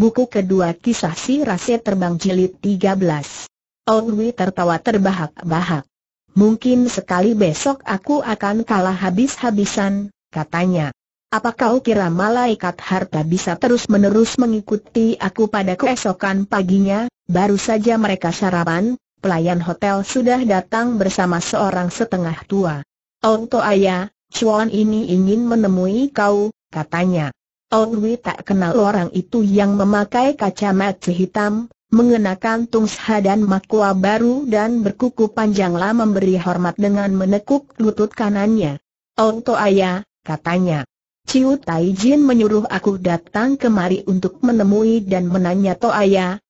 Buku kedua kisah si rase terbang jilid 13. Wei tertawa terbahak-bahak. Mungkin sekali besok aku akan kalah habis-habisan, katanya. Apa kau kira malaikat harta bisa terus-menerus mengikuti aku pada keesokan paginya? Baru saja mereka sarapan, pelayan hotel sudah datang bersama seorang setengah tua. Ong ayah, Chuan ini ingin menemui kau, katanya. Wei tak kenal orang itu yang memakai kacamata hitam, mengenakan tungsha dan makuah baru dan berkuku panjang panjanglah memberi hormat dengan menekuk lutut kanannya. Onto Toaya, katanya. Ciu Tai Jin menyuruh aku datang kemari untuk menemui dan menanya To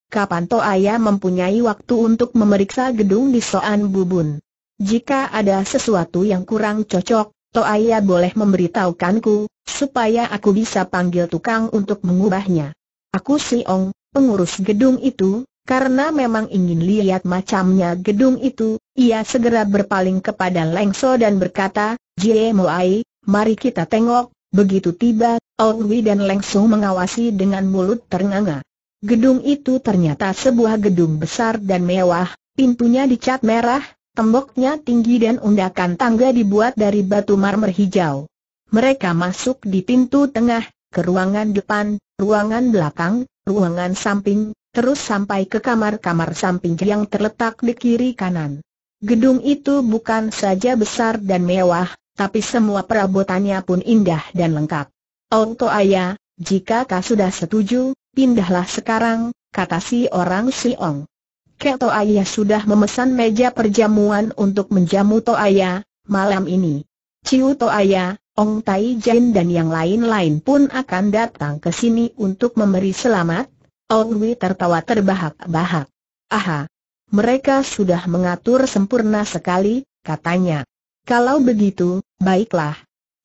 kapan To mempunyai waktu untuk memeriksa gedung di Soan Bubun. Jika ada sesuatu yang kurang cocok, Toaya boleh memberitahukanku, supaya aku bisa panggil tukang untuk mengubahnya. Aku Si Ong, pengurus gedung itu, karena memang ingin lihat macamnya gedung itu, ia segera berpaling kepada Leng So dan berkata, Jie Moai, mari kita tengok, begitu tiba, Wi dan Leng So mengawasi dengan mulut ternganga. Gedung itu ternyata sebuah gedung besar dan mewah, pintunya dicat merah, Temboknya tinggi dan undakan tangga dibuat dari batu marmer hijau. Mereka masuk di pintu tengah, ke ruangan depan, ruangan belakang, ruangan samping, terus sampai ke kamar-kamar samping yang terletak di kiri kanan. Gedung itu bukan saja besar dan mewah, tapi semua perabotannya pun indah dan lengkap. Onto Ayah, jika kau sudah setuju, pindahlah sekarang, kata si orang Siong. Kek Toaya sudah memesan meja perjamuan untuk menjamu Toaya, malam ini. Ciu Toaya, Ong Tai Jin dan yang lain-lain pun akan datang ke sini untuk memberi selamat. Ong Wei tertawa terbahak-bahak. Aha, mereka sudah mengatur sempurna sekali, katanya. Kalau begitu, baiklah.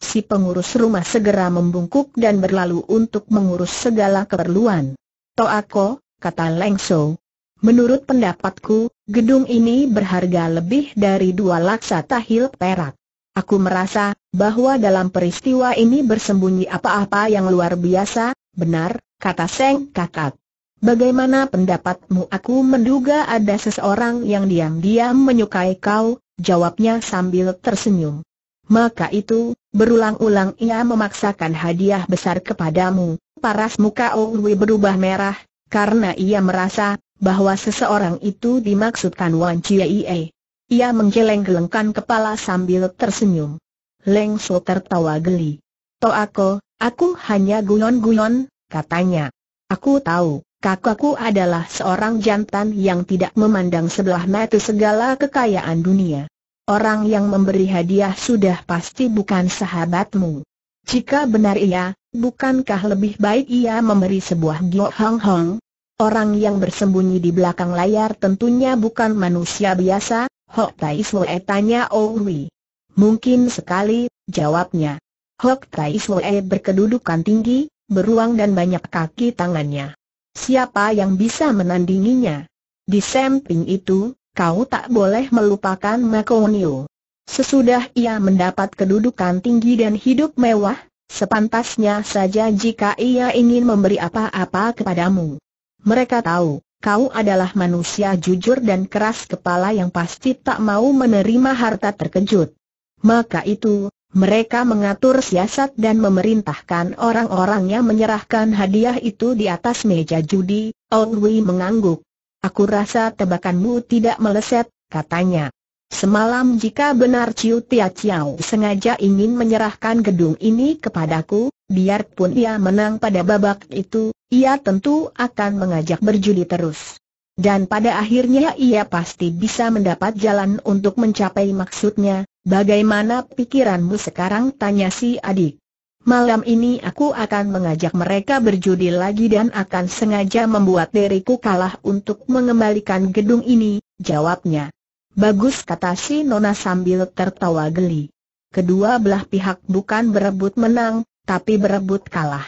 Si pengurus rumah segera membungkuk dan berlalu untuk mengurus segala keperluan. Toako, kata Leng Shou, Menurut pendapatku, gedung ini berharga lebih dari dua laksa tahil perak. Aku merasa, bahwa dalam peristiwa ini bersembunyi apa-apa yang luar biasa, benar, kata Seng Kakak. Bagaimana pendapatmu aku menduga ada seseorang yang diam-diam menyukai kau, jawabnya sambil tersenyum. Maka itu, berulang-ulang ia memaksakan hadiah besar kepadamu, paras muka Owi berubah merah, karena ia merasa, bahwa seseorang itu dimaksudkan Wan Chiaie. Ia menggeleng-gelengkan kepala sambil tersenyum. Leng So tertawa geli. To aku aku hanya guyon-guyon, katanya. Aku tahu, kakakku adalah seorang jantan yang tidak memandang sebelah mata segala kekayaan dunia. Orang yang memberi hadiah sudah pasti bukan sahabatmu. Jika benar ia, bukankah lebih baik ia memberi sebuah giok hong hong? Orang yang bersembunyi di belakang layar tentunya bukan manusia biasa, Hok Tai Sue eh, tanya Owi. Oh Mungkin sekali, jawabnya. Hok Tai Sue eh, berkedudukan tinggi, beruang dan banyak kaki tangannya. Siapa yang bisa menandinginya? Di samping itu, kau tak boleh melupakan Makonio. Sesudah ia mendapat kedudukan tinggi dan hidup mewah, sepantasnya saja jika ia ingin memberi apa-apa kepadamu. Mereka tahu, kau adalah manusia jujur dan keras kepala yang pasti tak mau menerima harta terkejut. Maka itu, mereka mengatur siasat dan memerintahkan orang-orangnya menyerahkan hadiah itu di atas meja judi. Old Wei mengangguk. Aku rasa tebakanmu tidak meleset, katanya. Semalam jika benar Ciu Tia Chiao sengaja ingin menyerahkan gedung ini kepadaku, biarpun ia menang pada babak itu, ia tentu akan mengajak berjudi terus. Dan pada akhirnya ia pasti bisa mendapat jalan untuk mencapai maksudnya, bagaimana pikiranmu sekarang tanya si adik. Malam ini aku akan mengajak mereka berjudi lagi dan akan sengaja membuat diriku kalah untuk mengembalikan gedung ini, jawabnya. Bagus kata si Nona sambil tertawa geli. Kedua belah pihak bukan berebut menang, tapi berebut kalah.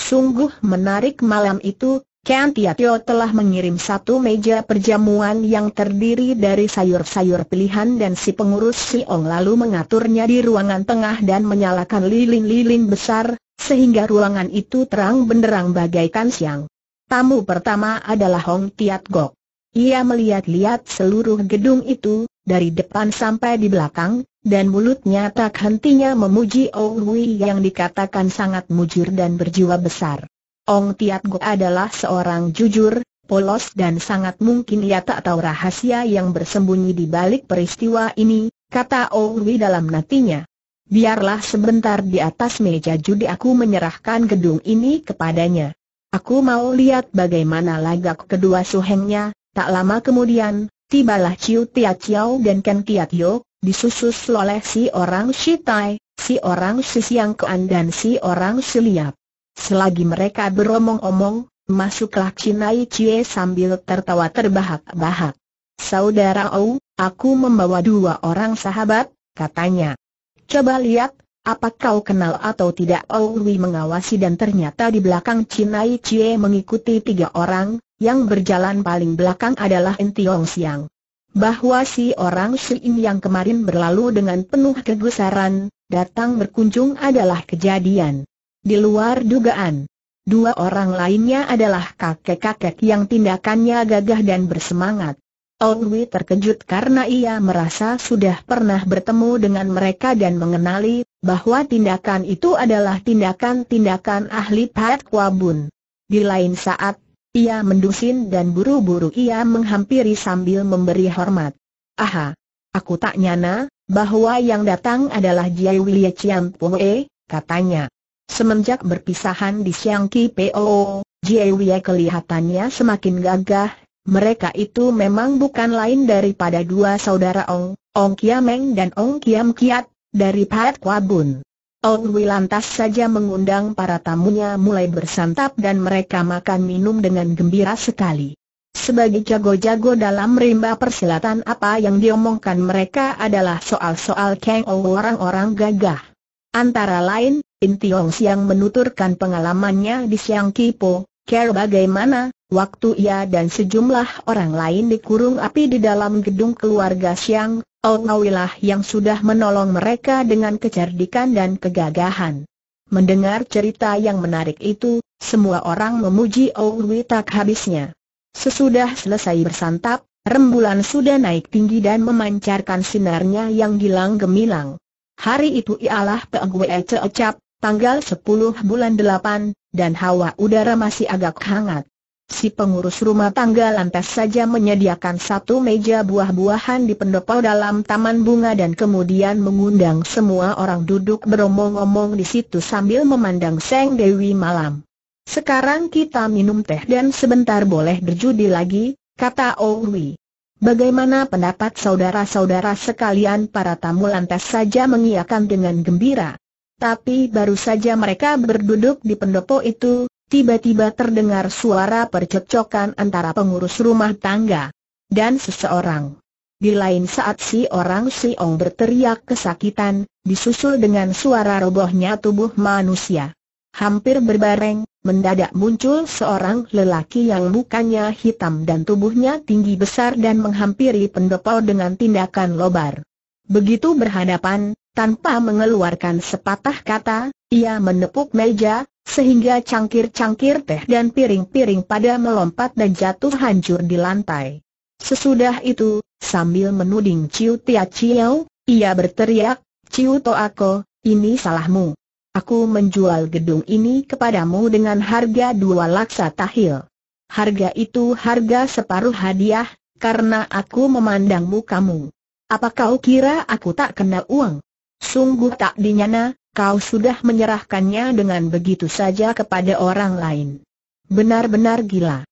Sungguh menarik malam itu, Ken Tiatio telah mengirim satu meja perjamuan yang terdiri dari sayur-sayur pilihan dan si pengurus Siong lalu mengaturnya di ruangan tengah dan menyalakan lilin-lilin besar, sehingga ruangan itu terang benderang bagaikan siang. Tamu pertama adalah Hong Tiat Gok. Ia melihat-lihat seluruh gedung itu, dari depan sampai di belakang, dan mulutnya tak hentinya memuji Hui yang dikatakan sangat mujur dan berjiwa besar. Ong Tiat Go adalah seorang jujur, polos dan sangat mungkin ia tak tahu rahasia yang bersembunyi di balik peristiwa ini, kata Hui dalam natinya. Biarlah sebentar di atas meja judi aku menyerahkan gedung ini kepadanya. Aku mau lihat bagaimana lagak kedua suhengnya, Tak lama kemudian, tibalah Chiu Tia Chiao dan Ken Tia Tio, disusus oleh si orang Shi Tai, si orang Shi Siang Kean dan si orang Shi Liap. Selagi mereka beromong-omong, masuklah Chinai Cie sambil tertawa terbahak-bahak. Saudara Ou, aku membawa dua orang sahabat, katanya. Coba lihat, apa kau kenal atau tidak Oului oh, mengawasi dan ternyata di belakang Cinai Cie mengikuti tiga orang, yang berjalan paling belakang adalah Entiong Siang. Bahwa si orang Shiin yang kemarin berlalu dengan penuh kegusaran, datang berkunjung adalah kejadian. Di luar dugaan. Dua orang lainnya adalah kakek-kakek yang tindakannya gagah dan bersemangat. Ong Wei terkejut karena ia merasa sudah pernah bertemu dengan mereka dan mengenali bahwa tindakan itu adalah tindakan-tindakan ahli Pat Kwabun. Di lain saat, ia mendusin dan buru-buru ia menghampiri sambil memberi hormat. Aha! Aku tak nyana, bahwa yang datang adalah Jai Wilia Chiam Poe, katanya. Semenjak berpisahan di Siang Ki Po, Jai Wilia kelihatannya semakin gagah mereka itu memang bukan lain daripada dua saudara Ong, Ong Kiameng dan Ong Kiam Kiat, dari Pahat Kwabun. Ong Wi lantas saja mengundang para tamunya mulai bersantap dan mereka makan minum dengan gembira sekali. Sebagai jago-jago dalam rimba persilatan apa yang diomongkan mereka adalah soal-soal Kang Ong orang-orang gagah. Antara lain, Intiong Siang menuturkan pengalamannya di Siang Kipo, care bagaimana, Waktu ia dan sejumlah orang lain dikurung api di dalam gedung keluarga Siang, Ongawilah yang sudah menolong mereka dengan kecerdikan dan kegagahan. Mendengar cerita yang menarik itu, semua orang memuji Owi tak habisnya. Sesudah selesai bersantap, rembulan sudah naik tinggi dan memancarkan sinarnya yang gilang gemilang. Hari itu ialah Ece Ocap, tanggal 10 bulan 8, dan hawa udara masih agak hangat. Si pengurus rumah tangga lantas saja menyediakan satu meja buah-buahan di pendopo dalam taman bunga dan kemudian mengundang semua orang duduk beromong-omong di situ sambil memandang Seng Dewi malam. Sekarang kita minum teh dan sebentar boleh berjudi lagi, kata Owi. Bagaimana pendapat saudara-saudara sekalian para tamu lantas saja mengiakan dengan gembira. Tapi baru saja mereka berduduk di pendopo itu, tiba-tiba terdengar suara percekcokan antara pengurus rumah tangga dan seseorang. Di lain saat si orang si Ong berteriak kesakitan, disusul dengan suara robohnya tubuh manusia. Hampir berbareng, mendadak muncul seorang lelaki yang mukanya hitam dan tubuhnya tinggi besar dan menghampiri pendopo dengan tindakan lobar. Begitu berhadapan, tanpa mengeluarkan sepatah kata, ia menepuk meja, sehingga cangkir-cangkir teh dan piring-piring pada melompat dan jatuh hancur di lantai. Sesudah itu, sambil menuding Ciu Tia Ciu, ia berteriak, Ciu Toako, ini salahmu. Aku menjual gedung ini kepadamu dengan harga dua laksa tahil. Harga itu harga separuh hadiah, karena aku memandangmu kamu. Apa kau kira aku tak kena uang? Sungguh tak dinyana, kau sudah menyerahkannya dengan begitu saja kepada orang lain. Benar-benar gila.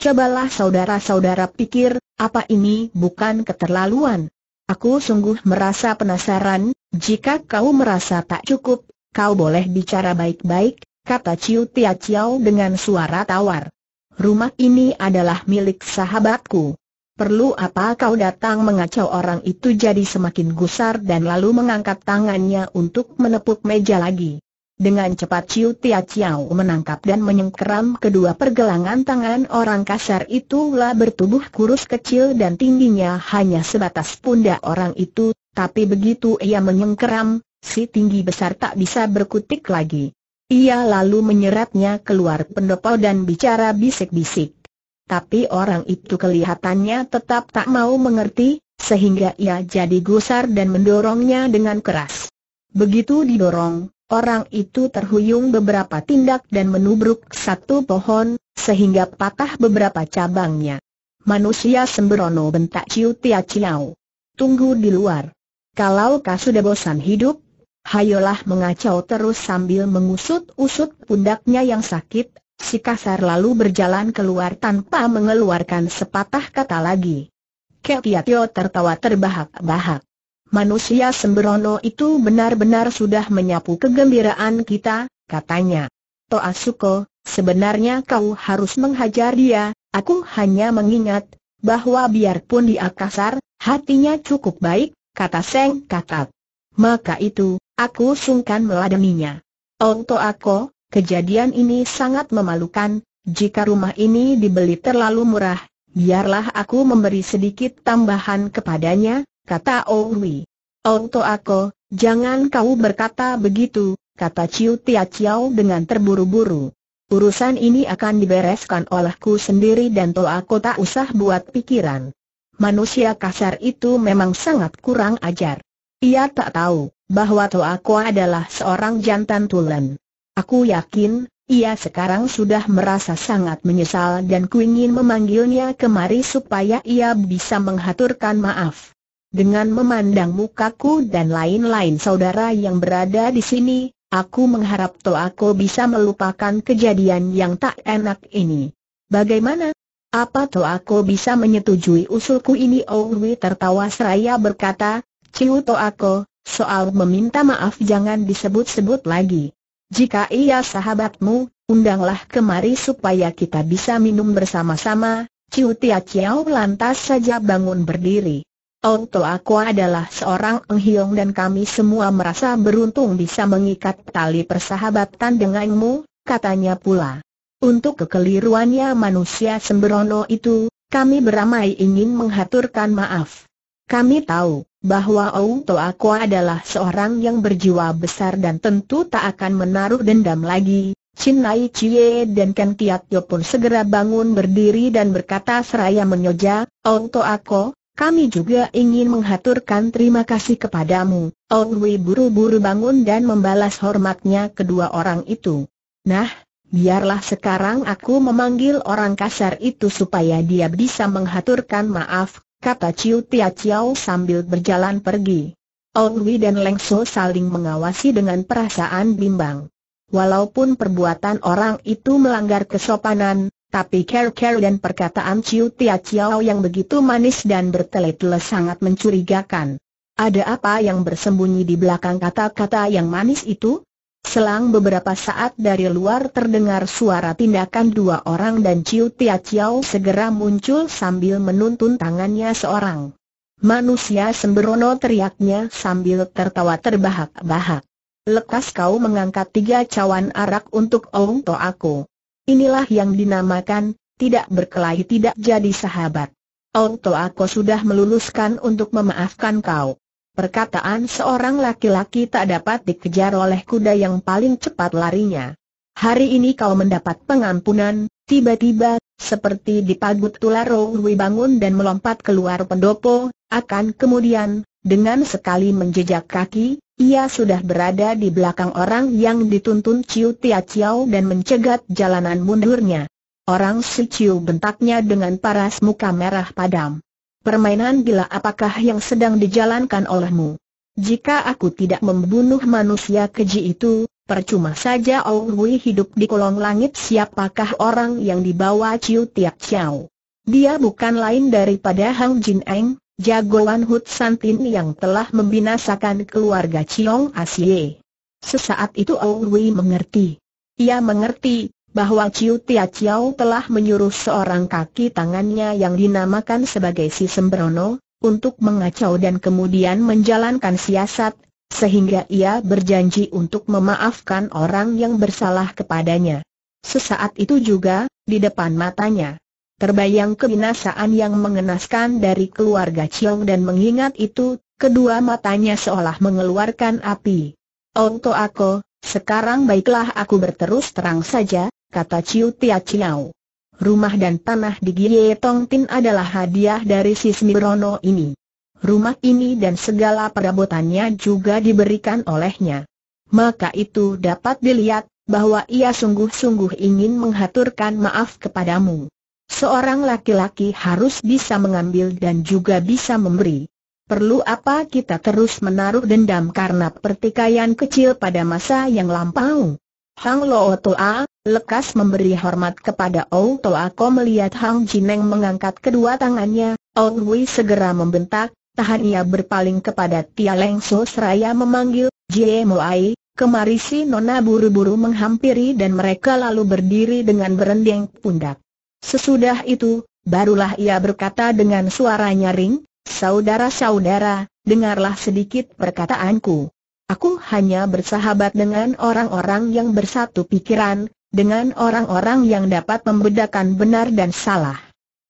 Cobalah saudara-saudara pikir, apa ini bukan keterlaluan? Aku sungguh merasa penasaran, jika kau merasa tak cukup, kau boleh bicara baik-baik, kata Ciu Tia Ciao dengan suara tawar. Rumah ini adalah milik sahabatku. Perlu apa kau datang mengacau orang itu jadi semakin gusar dan lalu mengangkat tangannya untuk menepuk meja lagi. Dengan cepat Ciu Tia Ciao menangkap dan menyengkeram kedua pergelangan tangan orang kasar itu lah bertubuh kurus kecil dan tingginya hanya sebatas pundak orang itu, tapi begitu ia menyengkeram, si tinggi besar tak bisa berkutik lagi. Ia lalu menyeretnya keluar pendopo dan bicara bisik-bisik tapi orang itu kelihatannya tetap tak mau mengerti, sehingga ia jadi gusar dan mendorongnya dengan keras. Begitu didorong, orang itu terhuyung beberapa tindak dan menubruk satu pohon, sehingga patah beberapa cabangnya. Manusia sembrono bentak Ciu Tia Ciao. Tunggu di luar. Kalau kau sudah bosan hidup, hayolah mengacau terus sambil mengusut-usut pundaknya yang sakit, Si kasar lalu berjalan keluar tanpa mengeluarkan sepatah kata lagi. Ketiatio tertawa terbahak-bahak. Manusia sembrono itu benar-benar sudah menyapu kegembiraan kita, katanya. Toasuko, sebenarnya kau harus menghajar dia, aku hanya mengingat, bahwa biarpun dia kasar, hatinya cukup baik, kata Seng Kakak. Maka itu, aku sungkan meladeninya. Ong Toako, Kejadian ini sangat memalukan, jika rumah ini dibeli terlalu murah, biarlah aku memberi sedikit tambahan kepadanya, kata Owi. Oh Auto oh aku, jangan kau berkata begitu, kata Ciu Tia Chiao dengan terburu-buru. Urusan ini akan dibereskan olehku sendiri dan to aku tak usah buat pikiran. Manusia kasar itu memang sangat kurang ajar. Ia tak tahu bahwa to aku adalah seorang jantan tulen. Aku yakin, ia sekarang sudah merasa sangat menyesal dan ku ingin memanggilnya kemari supaya ia bisa menghaturkan maaf. Dengan memandang mukaku dan lain-lain saudara yang berada di sini, aku mengharap Toako bisa melupakan kejadian yang tak enak ini. Bagaimana? Apa Toako bisa menyetujui usulku ini? Owi tertawa seraya berkata, Ciu Toako, soal meminta maaf jangan disebut-sebut lagi. Jika ia sahabatmu, undanglah kemari supaya kita bisa minum bersama-sama, Ciu Tia Chiao lantas saja bangun berdiri. Auto aku adalah seorang enghiong dan kami semua merasa beruntung bisa mengikat tali persahabatan denganmu, katanya pula. Untuk kekeliruannya manusia sembrono itu, kami beramai ingin menghaturkan maaf. Kami tahu, bahwa Outo Aku adalah seorang yang berjiwa besar dan tentu tak akan menaruh dendam lagi. Chin Lai Chie dan Ken Kiat Yo pun segera bangun berdiri dan berkata seraya menyoja, Outo Aku, kami juga ingin menghaturkan terima kasih kepadamu. Ong Wei buru-buru bangun dan membalas hormatnya kedua orang itu. Nah, biarlah sekarang aku memanggil orang kasar itu supaya dia bisa menghaturkan maaf, kata Ciu Tia Chiao sambil berjalan pergi. Wei dan Leng So saling mengawasi dengan perasaan bimbang. Walaupun perbuatan orang itu melanggar kesopanan, tapi care-care dan perkataan Ciu Tia Chiao yang begitu manis dan bertele-tele sangat mencurigakan. Ada apa yang bersembunyi di belakang kata-kata yang manis itu? Selang beberapa saat dari luar terdengar suara tindakan dua orang dan Ciu Tia Chiao segera muncul sambil menuntun tangannya seorang. Manusia sembrono teriaknya sambil tertawa terbahak-bahak. Lekas kau mengangkat tiga cawan arak untuk Ong To aku. Inilah yang dinamakan, tidak berkelahi tidak jadi sahabat. Ong To aku sudah meluluskan untuk memaafkan kau. Perkataan seorang laki-laki tak dapat dikejar oleh kuda yang paling cepat larinya. Hari ini kau mendapat pengampunan, tiba-tiba, seperti dipagut tular Wi bangun dan melompat keluar pendopo, akan kemudian, dengan sekali menjejak kaki, ia sudah berada di belakang orang yang dituntun Ciu Tia Chiao dan mencegat jalanan mundurnya. Orang si Ciu bentaknya dengan paras muka merah padam. Permainan gila apakah yang sedang dijalankan olehmu? Jika aku tidak membunuh manusia keji itu, percuma saja Aurui hidup di kolong langit siapakah orang yang dibawa Ciu Tiak Chiao. Dia bukan lain daripada Hang Jin Eng, jagoan Hut Santin yang telah membinasakan keluarga Chiong Asie. Sesaat itu Aurui mengerti. Ia mengerti bahwa Chiu Tia Chiao telah menyuruh seorang kaki tangannya yang dinamakan sebagai si Sembrono, untuk mengacau dan kemudian menjalankan siasat, sehingga ia berjanji untuk memaafkan orang yang bersalah kepadanya. Sesaat itu juga, di depan matanya, terbayang kebinasaan yang mengenaskan dari keluarga Chiong dan mengingat itu, kedua matanya seolah mengeluarkan api. Oto aku, sekarang baiklah aku berterus terang saja, kata Ciu Tia Ciau. Rumah dan tanah di Gie Tong Tin adalah hadiah dari Sismi Brono ini. Rumah ini dan segala perabotannya juga diberikan olehnya. Maka itu dapat dilihat, bahwa ia sungguh-sungguh ingin menghaturkan maaf kepadamu. Seorang laki-laki harus bisa mengambil dan juga bisa memberi. Perlu apa kita terus menaruh dendam karena pertikaian kecil pada masa yang lampau? Hang Lo Toa, lekas memberi hormat kepada Ou Toa Ko melihat Hang Jineng mengangkat kedua tangannya, Ou Wei segera membentak, tahan ia berpaling kepada Tia Leng So seraya memanggil, Jie Mo Ai, kemari si Nona buru-buru menghampiri dan mereka lalu berdiri dengan berendeng pundak. Sesudah itu, barulah ia berkata dengan suara nyaring, Saudara-saudara, dengarlah sedikit perkataanku. Aku hanya bersahabat dengan orang-orang yang bersatu pikiran, dengan orang-orang yang dapat membedakan benar dan salah.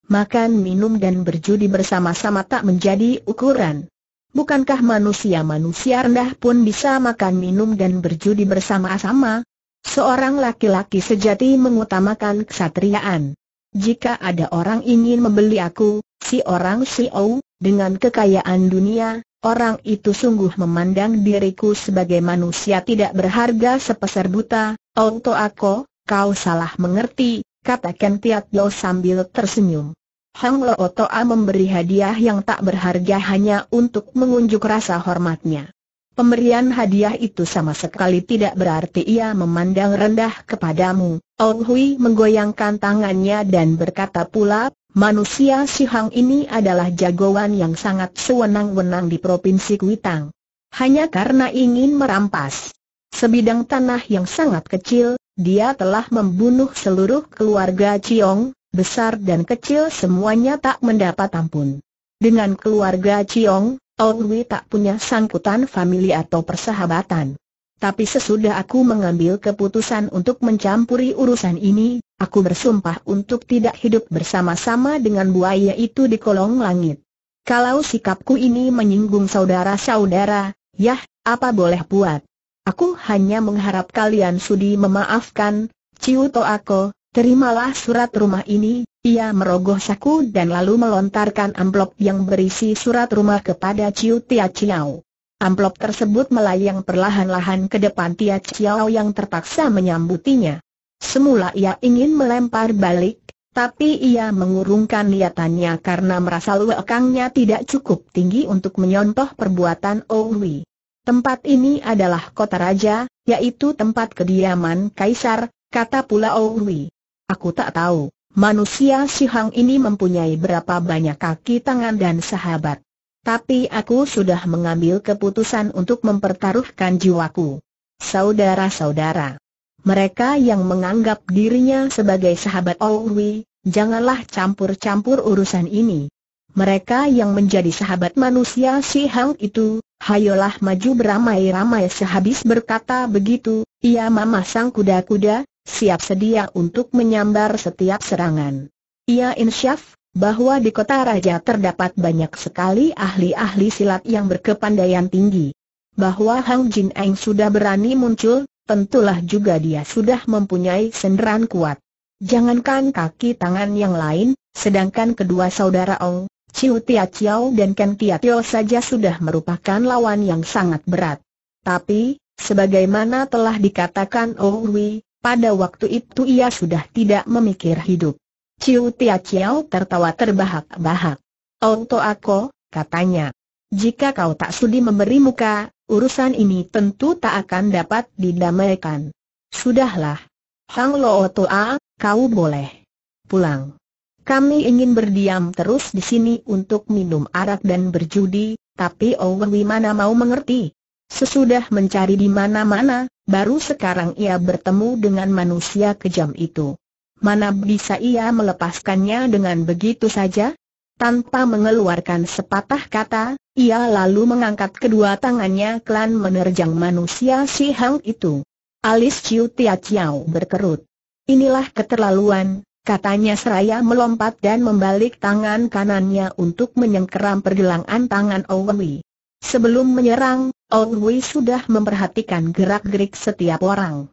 Makan, minum dan berjudi bersama-sama tak menjadi ukuran. Bukankah manusia-manusia rendah pun bisa makan, minum dan berjudi bersama-sama? Seorang laki-laki sejati mengutamakan kesatriaan. Jika ada orang ingin membeli aku, si orang si CEO, dengan kekayaan dunia, Orang itu sungguh memandang diriku sebagai manusia tidak berharga sepeser buta, Auto aku, kau salah mengerti, kata Ken Tiat Lo sambil tersenyum. Hang Lo Otoa memberi hadiah yang tak berharga hanya untuk mengunjuk rasa hormatnya. Pemberian hadiah itu sama sekali tidak berarti ia memandang rendah kepadamu. Ong Hui menggoyangkan tangannya dan berkata pula, Manusia Si Hang ini adalah jagoan yang sangat sewenang-wenang di Provinsi Kuitang. Hanya karena ingin merampas sebidang tanah yang sangat kecil, dia telah membunuh seluruh keluarga Ciong, besar dan kecil semuanya tak mendapat ampun. Dengan keluarga Ciong, Wei tak punya sangkutan famili atau persahabatan. Tapi sesudah aku mengambil keputusan untuk mencampuri urusan ini, Aku bersumpah untuk tidak hidup bersama-sama dengan buaya itu di kolong langit. Kalau sikapku ini menyinggung saudara-saudara, yah, apa boleh buat? Aku hanya mengharap kalian sudi memaafkan, Ciu Ciuto Ako, terimalah surat rumah ini, ia merogoh saku dan lalu melontarkan amplop yang berisi surat rumah kepada Ciu Tia Chiao. Amplop tersebut melayang perlahan-lahan ke depan Tia Chiao yang terpaksa menyambutinya. Semula ia ingin melempar balik, tapi ia mengurungkan niatannya karena merasa luekangnya tidak cukup tinggi untuk menyontoh perbuatan Owi. Tempat ini adalah kota raja, yaitu tempat kediaman kaisar, kata pula Owi. Aku tak tahu, manusia sihang ini mempunyai berapa banyak kaki tangan dan sahabat. Tapi aku sudah mengambil keputusan untuk mempertaruhkan jiwaku. Saudara-saudara, mereka yang menganggap dirinya sebagai sahabat Owi, oh janganlah campur-campur urusan ini. Mereka yang menjadi sahabat manusia si Hang itu, hayolah maju beramai-ramai sehabis berkata begitu, ia memasang kuda-kuda, siap sedia untuk menyambar setiap serangan. Ia insyaf, bahwa di kota raja terdapat banyak sekali ahli-ahli silat yang berkepandaian tinggi. Bahwa Hang Jin Eng sudah berani muncul, tentulah juga dia sudah mempunyai senderan kuat. Jangankan kaki tangan yang lain, sedangkan kedua saudara Ong, Chiu Tia Chiao dan Ken Tia Tio saja sudah merupakan lawan yang sangat berat. Tapi, sebagaimana telah dikatakan Ong Hui, pada waktu itu ia sudah tidak memikir hidup. Chiu Tia Chiao tertawa terbahak-bahak. Ong To Ako, katanya. Jika kau tak sudi memberi muka, urusan ini tentu tak akan dapat didamaikan. Sudahlah. Hang Lo Toa, kau boleh pulang. Kami ingin berdiam terus di sini untuk minum arak dan berjudi, tapi Oweng mana mau mengerti. Sesudah mencari di mana-mana, baru sekarang ia bertemu dengan manusia kejam itu. Mana bisa ia melepaskannya dengan begitu saja? Tanpa mengeluarkan sepatah kata, ia lalu mengangkat kedua tangannya klan menerjang manusia si Hang itu. Alis Chiu Tia Chiao berkerut. Inilah keterlaluan, katanya seraya melompat dan membalik tangan kanannya untuk menyengkeram pergelangan tangan Wei. Sebelum menyerang, Wei sudah memperhatikan gerak-gerik setiap orang.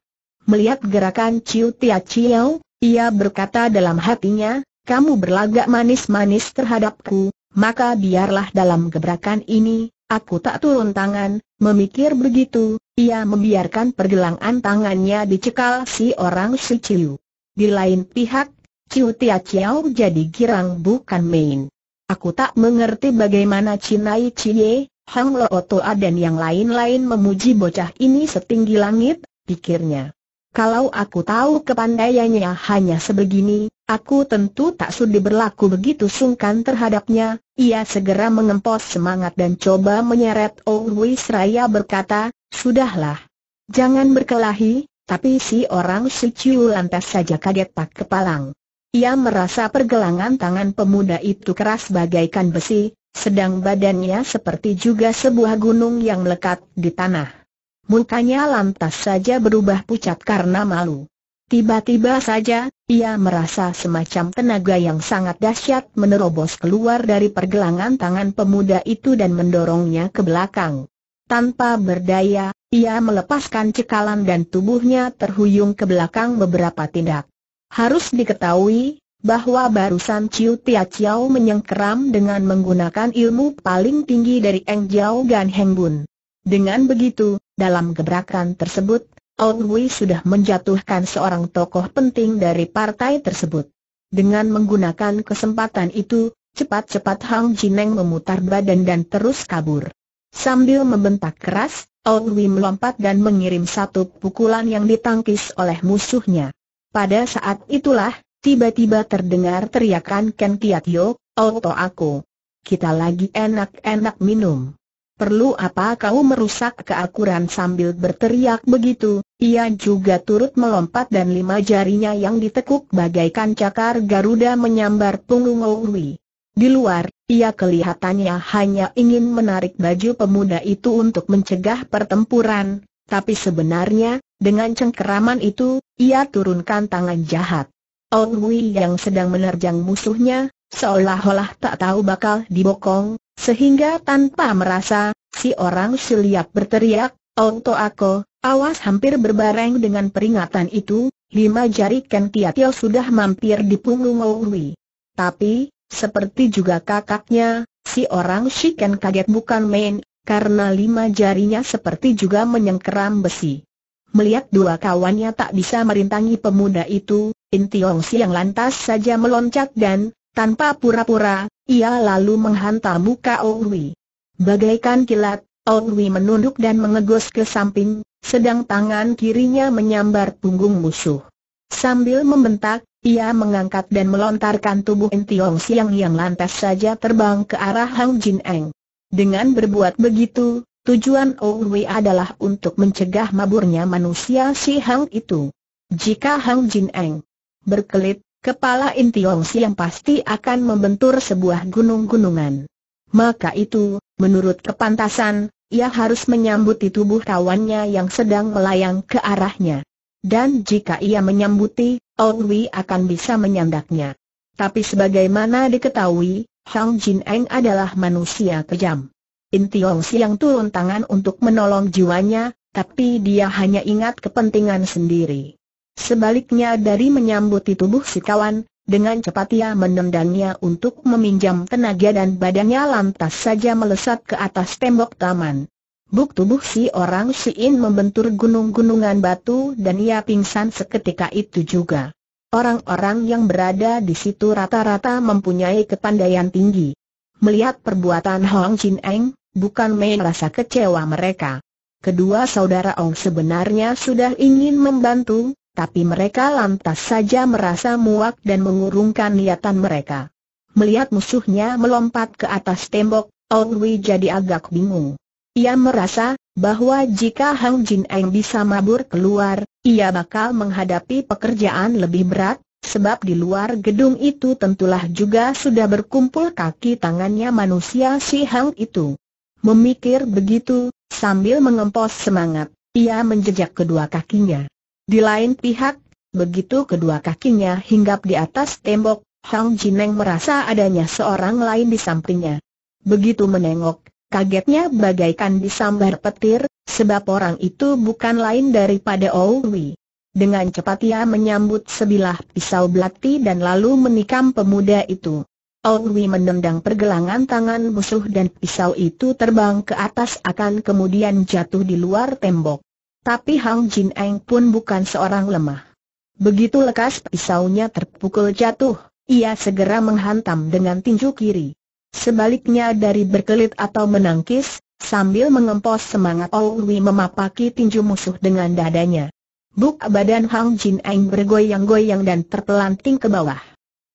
Melihat gerakan Chiu Tia Chiao, ia berkata dalam hatinya, kamu berlagak manis-manis terhadapku, maka biarlah dalam gebrakan ini, aku tak turun tangan, memikir begitu, ia membiarkan pergelangan tangannya dicekal si orang si Ciu. Di lain pihak, Ciu Tia Chiao jadi girang bukan main. Aku tak mengerti bagaimana Cinai Cie, Hang Lo Toa dan yang lain-lain memuji bocah ini setinggi langit, pikirnya. Kalau aku tahu kepandaiannya hanya sebegini, aku tentu tak sudi berlaku begitu sungkan terhadapnya. Ia segera mengempos semangat dan coba menyeret Owis Raya berkata, Sudahlah. Jangan berkelahi, tapi si orang si lantas saja kaget tak kepalang. Ia merasa pergelangan tangan pemuda itu keras bagaikan besi, sedang badannya seperti juga sebuah gunung yang melekat di tanah. Mukanya lantas saja berubah pucat karena malu. Tiba-tiba saja, ia merasa semacam tenaga yang sangat dahsyat menerobos keluar dari pergelangan tangan pemuda itu dan mendorongnya ke belakang. Tanpa berdaya, ia melepaskan cekalan dan tubuhnya terhuyung ke belakang beberapa tindak. Harus diketahui, bahwa barusan Ciu Tia Chiao menyengkeram dengan menggunakan ilmu paling tinggi dari Eng Jiao Gan Heng Bun. Dengan begitu, dalam gebrakan tersebut, Ong Wui sudah menjatuhkan seorang tokoh penting dari partai tersebut. Dengan menggunakan kesempatan itu, cepat-cepat Hang Jineng memutar badan dan terus kabur. Sambil membentak keras, Ong Wui melompat dan mengirim satu pukulan yang ditangkis oleh musuhnya. Pada saat itulah, tiba-tiba terdengar teriakan Ken Kiat Yo, Auto aku. Kita lagi enak-enak minum. Perlu apa kau merusak keakuran sambil berteriak begitu? Ia juga turut melompat dan lima jarinya yang ditekuk bagaikan cakar Garuda menyambar punggung Owi. Di luar, ia kelihatannya hanya ingin menarik baju pemuda itu untuk mencegah pertempuran, tapi sebenarnya, dengan cengkeraman itu, ia turunkan tangan jahat. Owi yang sedang menerjang musuhnya, seolah-olah tak tahu bakal dibokong, sehingga tanpa merasa, si orang siliap berteriak, Onto aku, awas hampir berbareng dengan peringatan itu, lima jari Ken Tio sudah mampir di punggung Owi. Tapi, seperti juga kakaknya, si orang Ken kaget bukan main, karena lima jarinya seperti juga menyengkeram besi. Melihat dua kawannya tak bisa merintangi pemuda itu, Intiong Siang lantas saja meloncat dan, tanpa pura-pura, ia lalu menghantam muka Owi. Bagaikan kilat, Owi menunduk dan mengegos ke samping, sedang tangan kirinya menyambar punggung musuh. Sambil membentak, ia mengangkat dan melontarkan tubuh Entiong Siang yang lantas saja terbang ke arah Hang Jin Eng. Dengan berbuat begitu, tujuan Owi adalah untuk mencegah maburnya manusia si Hang itu. Jika Hang Jin Eng berkelit, kepala Intiong yang pasti akan membentur sebuah gunung-gunungan. Maka itu, menurut kepantasan, ia harus menyambuti tubuh kawannya yang sedang melayang ke arahnya. Dan jika ia menyambuti, Wei akan bisa menyandaknya. Tapi sebagaimana diketahui, Hang Jin Eng adalah manusia kejam. Intiong yang turun tangan untuk menolong jiwanya, tapi dia hanya ingat kepentingan sendiri. Sebaliknya dari menyambuti tubuh si kawan, dengan cepat ia menendangnya untuk meminjam tenaga dan badannya lantas saja melesat ke atas tembok taman. Buk tubuh si orang Siin membentur gunung-gunungan batu dan ia pingsan seketika itu juga. Orang-orang yang berada di situ rata-rata mempunyai kepandaian tinggi. Melihat perbuatan Hong Jin Eng, bukan main rasa kecewa mereka. Kedua saudara Ong sebenarnya sudah ingin membantu, tapi mereka lantas saja merasa muak dan mengurungkan niatan mereka. Melihat musuhnya melompat ke atas tembok, Owi jadi agak bingung. Ia merasa bahwa jika Hang Jin Eng bisa mabur keluar, ia bakal menghadapi pekerjaan lebih berat, sebab di luar gedung itu tentulah juga sudah berkumpul kaki tangannya manusia si Hang itu. Memikir begitu, sambil mengempos semangat, ia menjejak kedua kakinya. Di lain pihak, begitu kedua kakinya hinggap di atas tembok, Hang Jineng merasa adanya seorang lain di sampingnya. Begitu menengok, kagetnya bagaikan disambar petir, sebab orang itu bukan lain daripada Owi. Dengan cepat ia menyambut sebilah pisau belati dan lalu menikam pemuda itu. Owi menendang pergelangan tangan musuh dan pisau itu terbang ke atas akan kemudian jatuh di luar tembok. Tapi Hang Jin Eng pun bukan seorang lemah. Begitu lekas pisaunya terpukul jatuh, ia segera menghantam dengan tinju kiri. Sebaliknya dari berkelit atau menangkis, sambil mengempos semangat Owi memapaki tinju musuh dengan dadanya. Buk badan Hang Jin Eng bergoyang-goyang dan terpelanting ke bawah.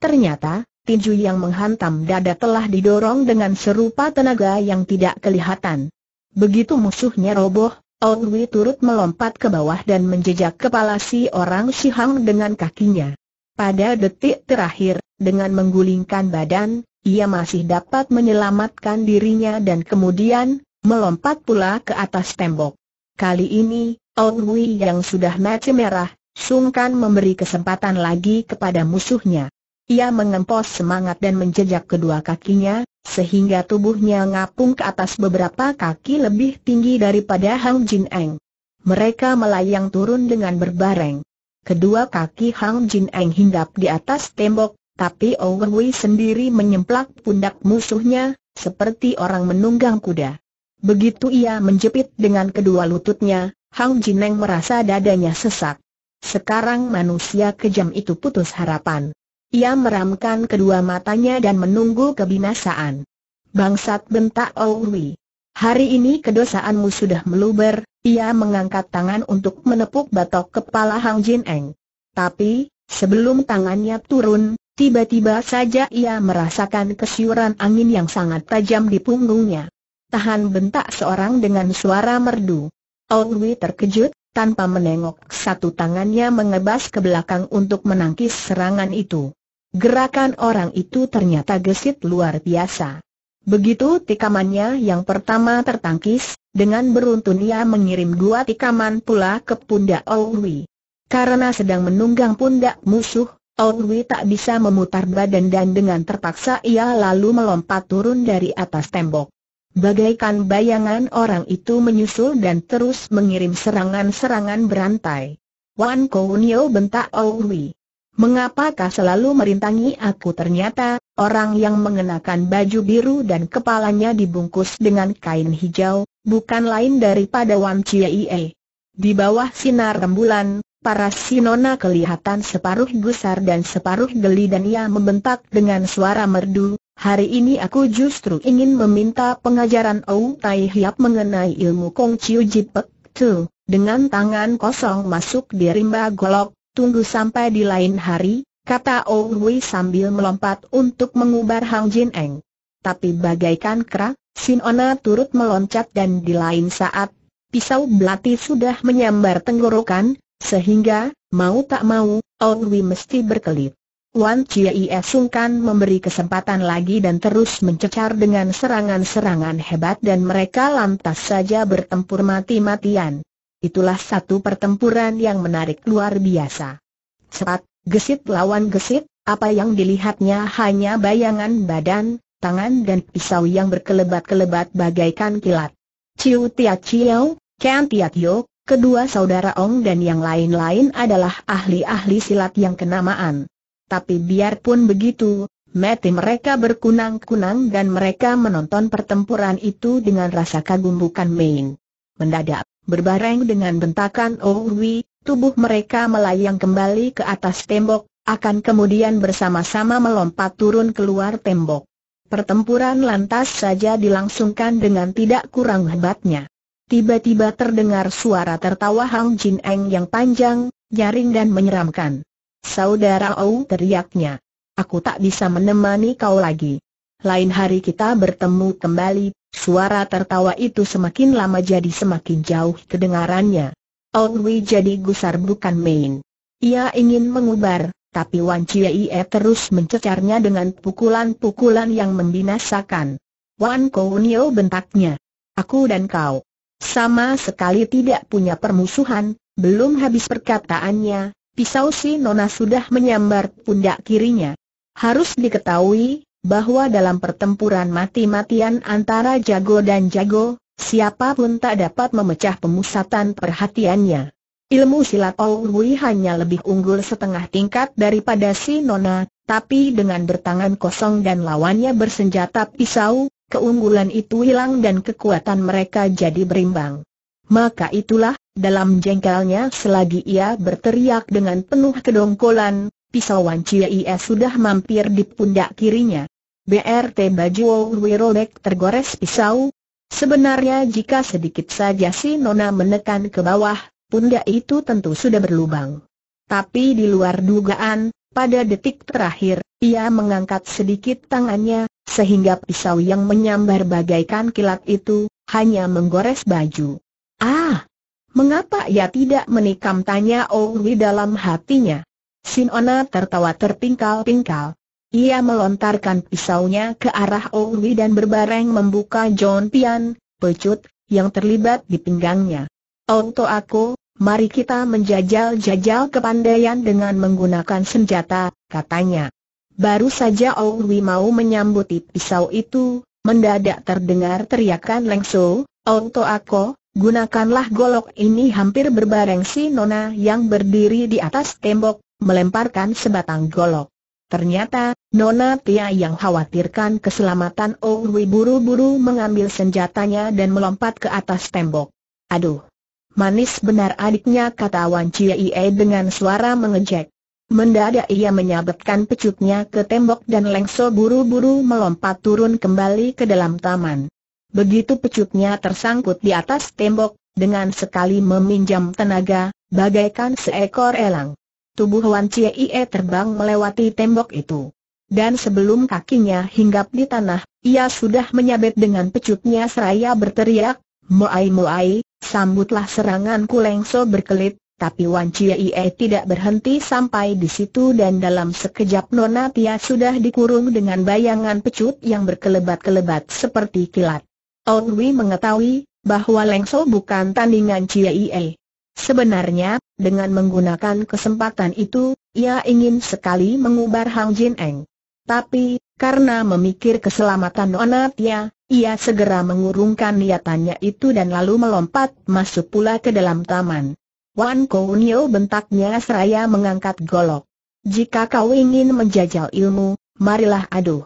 Ternyata, tinju yang menghantam dada telah didorong dengan serupa tenaga yang tidak kelihatan. Begitu musuhnya roboh, Ohui turut melompat ke bawah dan menjejak kepala si orang Shihang dengan kakinya. Pada detik terakhir, dengan menggulingkan badan, ia masih dapat menyelamatkan dirinya dan kemudian, melompat pula ke atas tembok. Kali ini, Ohui yang sudah mati merah, sungkan memberi kesempatan lagi kepada musuhnya. Ia mengempos semangat dan menjejak kedua kakinya, sehingga tubuhnya ngapung ke atas beberapa kaki lebih tinggi daripada Hang Jin Eng. Mereka melayang turun dengan berbareng. Kedua kaki Hang Jin Eng hinggap di atas tembok, tapi Owen Wei sendiri menyemplak pundak musuhnya, seperti orang menunggang kuda. Begitu ia menjepit dengan kedua lututnya, Hang Jin Eng merasa dadanya sesak. Sekarang manusia kejam itu putus harapan. Ia meramkan kedua matanya dan menunggu kebinasaan. Bangsat bentak Owi. Hari ini kedosaanmu sudah meluber, ia mengangkat tangan untuk menepuk batok kepala Hang Jin Eng. Tapi, sebelum tangannya turun, tiba-tiba saja ia merasakan kesiuran angin yang sangat tajam di punggungnya. Tahan bentak seorang dengan suara merdu. Owi terkejut, tanpa menengok satu tangannya mengebas ke belakang untuk menangkis serangan itu. Gerakan orang itu ternyata gesit luar biasa. Begitu tikamannya yang pertama tertangkis, dengan beruntun ia mengirim dua tikaman pula ke pundak Owi. Karena sedang menunggang pundak musuh, Owi tak bisa memutar badan dan dengan terpaksa ia lalu melompat turun dari atas tembok. Bagaikan bayangan orang itu menyusul dan terus mengirim serangan-serangan berantai. Wan Kounio bentak Owi. Mengapa kau selalu merintangi aku ternyata, orang yang mengenakan baju biru dan kepalanya dibungkus dengan kain hijau, bukan lain daripada Wan Di bawah sinar rembulan, para sinona kelihatan separuh gusar dan separuh geli dan ia membentak dengan suara merdu, Hari ini aku justru ingin meminta pengajaran Ou Tai Hiap mengenai ilmu Kong Chiu Jipek Tu. Dengan tangan kosong masuk di rimba golok, tunggu sampai di lain hari, kata Ou Hui sambil melompat untuk mengubar Hang Jin Eng. Tapi bagaikan kera, Sin Ona turut meloncat dan di lain saat, pisau belati sudah menyambar tenggorokan, sehingga, mau tak mau, Ou Hui mesti berkelit. Wan Ie sungkan memberi kesempatan lagi dan terus mencecar dengan serangan-serangan hebat dan mereka lantas saja bertempur mati-matian itulah satu pertempuran yang menarik luar biasa. Cepat, gesit lawan gesit, apa yang dilihatnya hanya bayangan badan, tangan dan pisau yang berkelebat-kelebat bagaikan kilat. Ciu Tia Ciao, Ken Tia Tio, kedua saudara Ong dan yang lain-lain adalah ahli-ahli silat yang kenamaan. Tapi biarpun begitu, Mati mereka berkunang-kunang dan mereka menonton pertempuran itu dengan rasa kagum bukan main. Mendadak, Berbareng dengan bentakan Owi, oh tubuh mereka melayang kembali ke atas tembok, akan kemudian bersama-sama melompat turun keluar tembok. Pertempuran lantas saja dilangsungkan dengan tidak kurang hebatnya. Tiba-tiba terdengar suara tertawa Hang Jin Eng yang panjang, nyaring dan menyeramkan. Saudara Ou oh, teriaknya. Aku tak bisa menemani kau lagi. Lain hari kita bertemu kembali, Suara tertawa itu semakin lama jadi semakin jauh kedengarannya. Ong Wei jadi gusar bukan main. Ia ingin mengubar, tapi Wan Chie terus mencecarnya dengan pukulan-pukulan yang membinasakan. Wan Kounio bentaknya. Aku dan kau. Sama sekali tidak punya permusuhan, belum habis perkataannya, pisau si Nona sudah menyambar pundak kirinya. Harus diketahui, bahwa dalam pertempuran mati-matian antara jago dan jago, siapapun tak dapat memecah pemusatan perhatiannya. Ilmu silat Owi hanya lebih unggul setengah tingkat daripada si Nona, tapi dengan bertangan kosong dan lawannya bersenjata pisau, keunggulan itu hilang dan kekuatan mereka jadi berimbang. Maka itulah, dalam jengkelnya selagi ia berteriak dengan penuh kedongkolan, pisau Wan Ie sudah mampir di pundak kirinya. BRT baju Wirobek tergores pisau. Sebenarnya jika sedikit saja si Nona menekan ke bawah, pundak itu tentu sudah berlubang. Tapi di luar dugaan, pada detik terakhir, ia mengangkat sedikit tangannya, sehingga pisau yang menyambar bagaikan kilat itu, hanya menggores baju. Ah! Mengapa ia tidak menikam tanya Owi dalam hatinya? Sinona tertawa terpingkal-pingkal. Ia melontarkan pisaunya ke arah Owi dan berbareng membuka John Pian, pecut, yang terlibat di pinggangnya. Onto aku, mari kita menjajal-jajal kepandaian dengan menggunakan senjata, katanya. Baru saja Owi mau menyambuti pisau itu, mendadak terdengar teriakan Lengso, Onto aku, Gunakanlah golok ini hampir berbareng si Nona yang berdiri di atas tembok, melemparkan sebatang golok. Ternyata, Nona Tia yang khawatirkan keselamatan Owi buru-buru mengambil senjatanya dan melompat ke atas tembok. Aduh! Manis benar adiknya kata Wan Ie dengan suara mengejek. Mendadak ia menyabetkan pecutnya ke tembok dan Lengso buru-buru melompat turun kembali ke dalam taman. Begitu pecutnya tersangkut di atas tembok, dengan sekali meminjam tenaga, bagaikan seekor elang. Tubuh Wan Chie terbang melewati tembok itu. Dan sebelum kakinya hinggap di tanah, ia sudah menyabet dengan pecutnya seraya berteriak, Moai Moai, sambutlah serangan Lengso berkelit, tapi Wan Chie tidak berhenti sampai di situ dan dalam sekejap Nona Tia sudah dikurung dengan bayangan pecut yang berkelebat-kelebat seperti kilat. Onwi mengetahui bahwa Lengso bukan tandingan Chie Sebenarnya, dengan menggunakan kesempatan itu, ia ingin sekali mengubar Hang Jin Eng. Tapi, karena memikir keselamatan Nona Tia, ia segera mengurungkan niatannya itu dan lalu melompat masuk pula ke dalam taman. Wan Kounio bentaknya seraya mengangkat golok. Jika kau ingin menjajal ilmu, marilah aduh.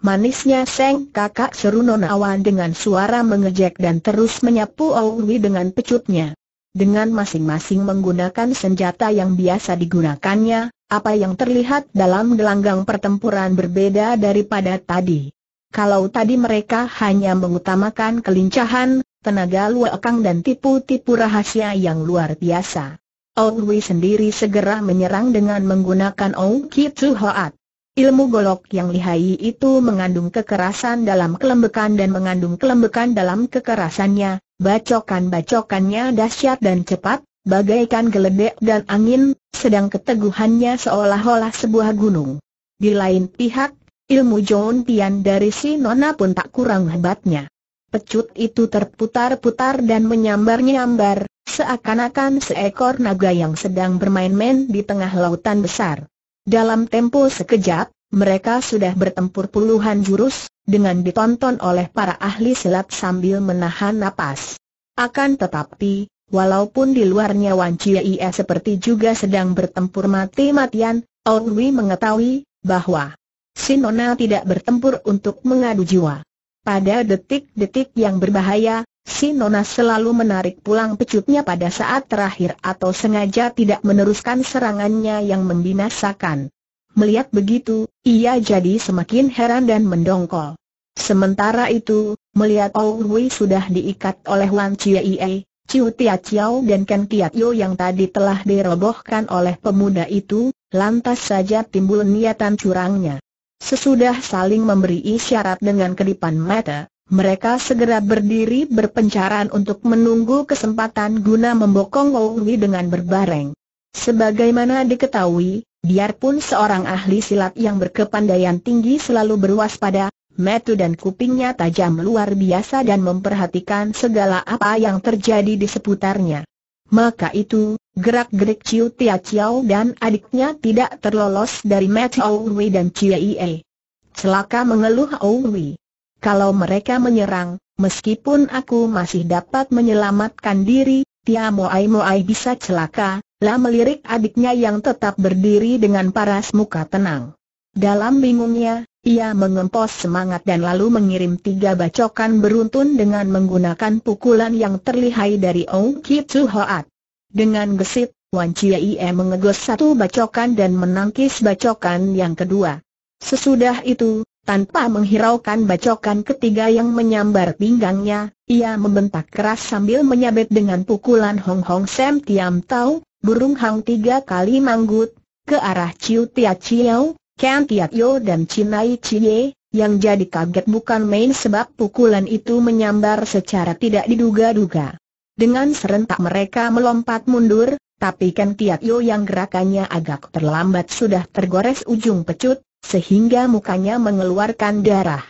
Manisnya Seng kakak seru Nonawan dengan suara mengejek dan terus menyapu Owi dengan pecutnya dengan masing-masing menggunakan senjata yang biasa digunakannya, apa yang terlihat dalam gelanggang pertempuran berbeda daripada tadi. Kalau tadi mereka hanya mengutamakan kelincahan, tenaga luakang dan tipu-tipu rahasia yang luar biasa. Wei sendiri segera menyerang dengan menggunakan Oki Tsuhoat. Ilmu golok yang lihai itu mengandung kekerasan dalam kelembekan dan mengandung kelembekan dalam kekerasannya, bacokan-bacokannya dahsyat dan cepat, bagaikan geledek dan angin, sedang keteguhannya seolah-olah sebuah gunung. Di lain pihak, ilmu John Tian dari si Nona pun tak kurang hebatnya. Pecut itu terputar-putar dan menyambar-nyambar, seakan-akan seekor naga yang sedang bermain-main di tengah lautan besar. Dalam tempo sekejap, mereka sudah bertempur puluhan jurus, dengan ditonton oleh para ahli silat sambil menahan napas. Akan tetapi, walaupun di luarnya Wan Chia seperti juga sedang bertempur mati-matian, Owi mengetahui bahwa Sinona tidak bertempur untuk mengadu jiwa. Pada detik-detik yang berbahaya, si Nona selalu menarik pulang pecutnya pada saat terakhir atau sengaja tidak meneruskan serangannya yang membinasakan. Melihat begitu, ia jadi semakin heran dan mendongkol. Sementara itu, melihat Ou oh Hui sudah diikat oleh Wan Chiei, Chiu Tia Chiao dan Ken Kiat Yo yang tadi telah dirobohkan oleh pemuda itu, lantas saja timbul niatan curangnya. Sesudah saling memberi isyarat dengan kedipan mata, mereka segera berdiri berpencaran untuk menunggu kesempatan guna membokong Wowi dengan berbareng. Sebagaimana diketahui, biarpun seorang ahli silat yang berkepandaian tinggi selalu berwaspada, metu dan kupingnya tajam luar biasa dan memperhatikan segala apa yang terjadi di seputarnya. Maka itu, gerak-gerik Ciu Tia Chiao dan adiknya tidak terlolos dari metu Owi dan Cie Celaka mengeluh Owi. Kalau mereka menyerang, meskipun aku masih dapat menyelamatkan diri, Tia Moai Moai bisa celaka, lah melirik adiknya yang tetap berdiri dengan paras muka tenang. Dalam bingungnya, ia mengempos semangat dan lalu mengirim tiga bacokan beruntun dengan menggunakan pukulan yang terlihai dari Ong Kitsu Hoat. Dengan gesit, Wan Ie mengegos satu bacokan dan menangkis bacokan yang kedua. Sesudah itu, tanpa menghiraukan bacokan ketiga yang menyambar pinggangnya, ia membentak keras sambil menyabet dengan pukulan Hong Hong Sam Tiam Tau, burung hang tiga kali manggut, ke arah Chiu Tia Ciao, Ken Tiat Yo dan Chinai Cie, yang jadi kaget bukan main sebab pukulan itu menyambar secara tidak diduga-duga. Dengan serentak mereka melompat mundur, tapi Kian Tiat Yo yang gerakannya agak terlambat sudah tergores ujung pecut, sehingga mukanya mengeluarkan darah.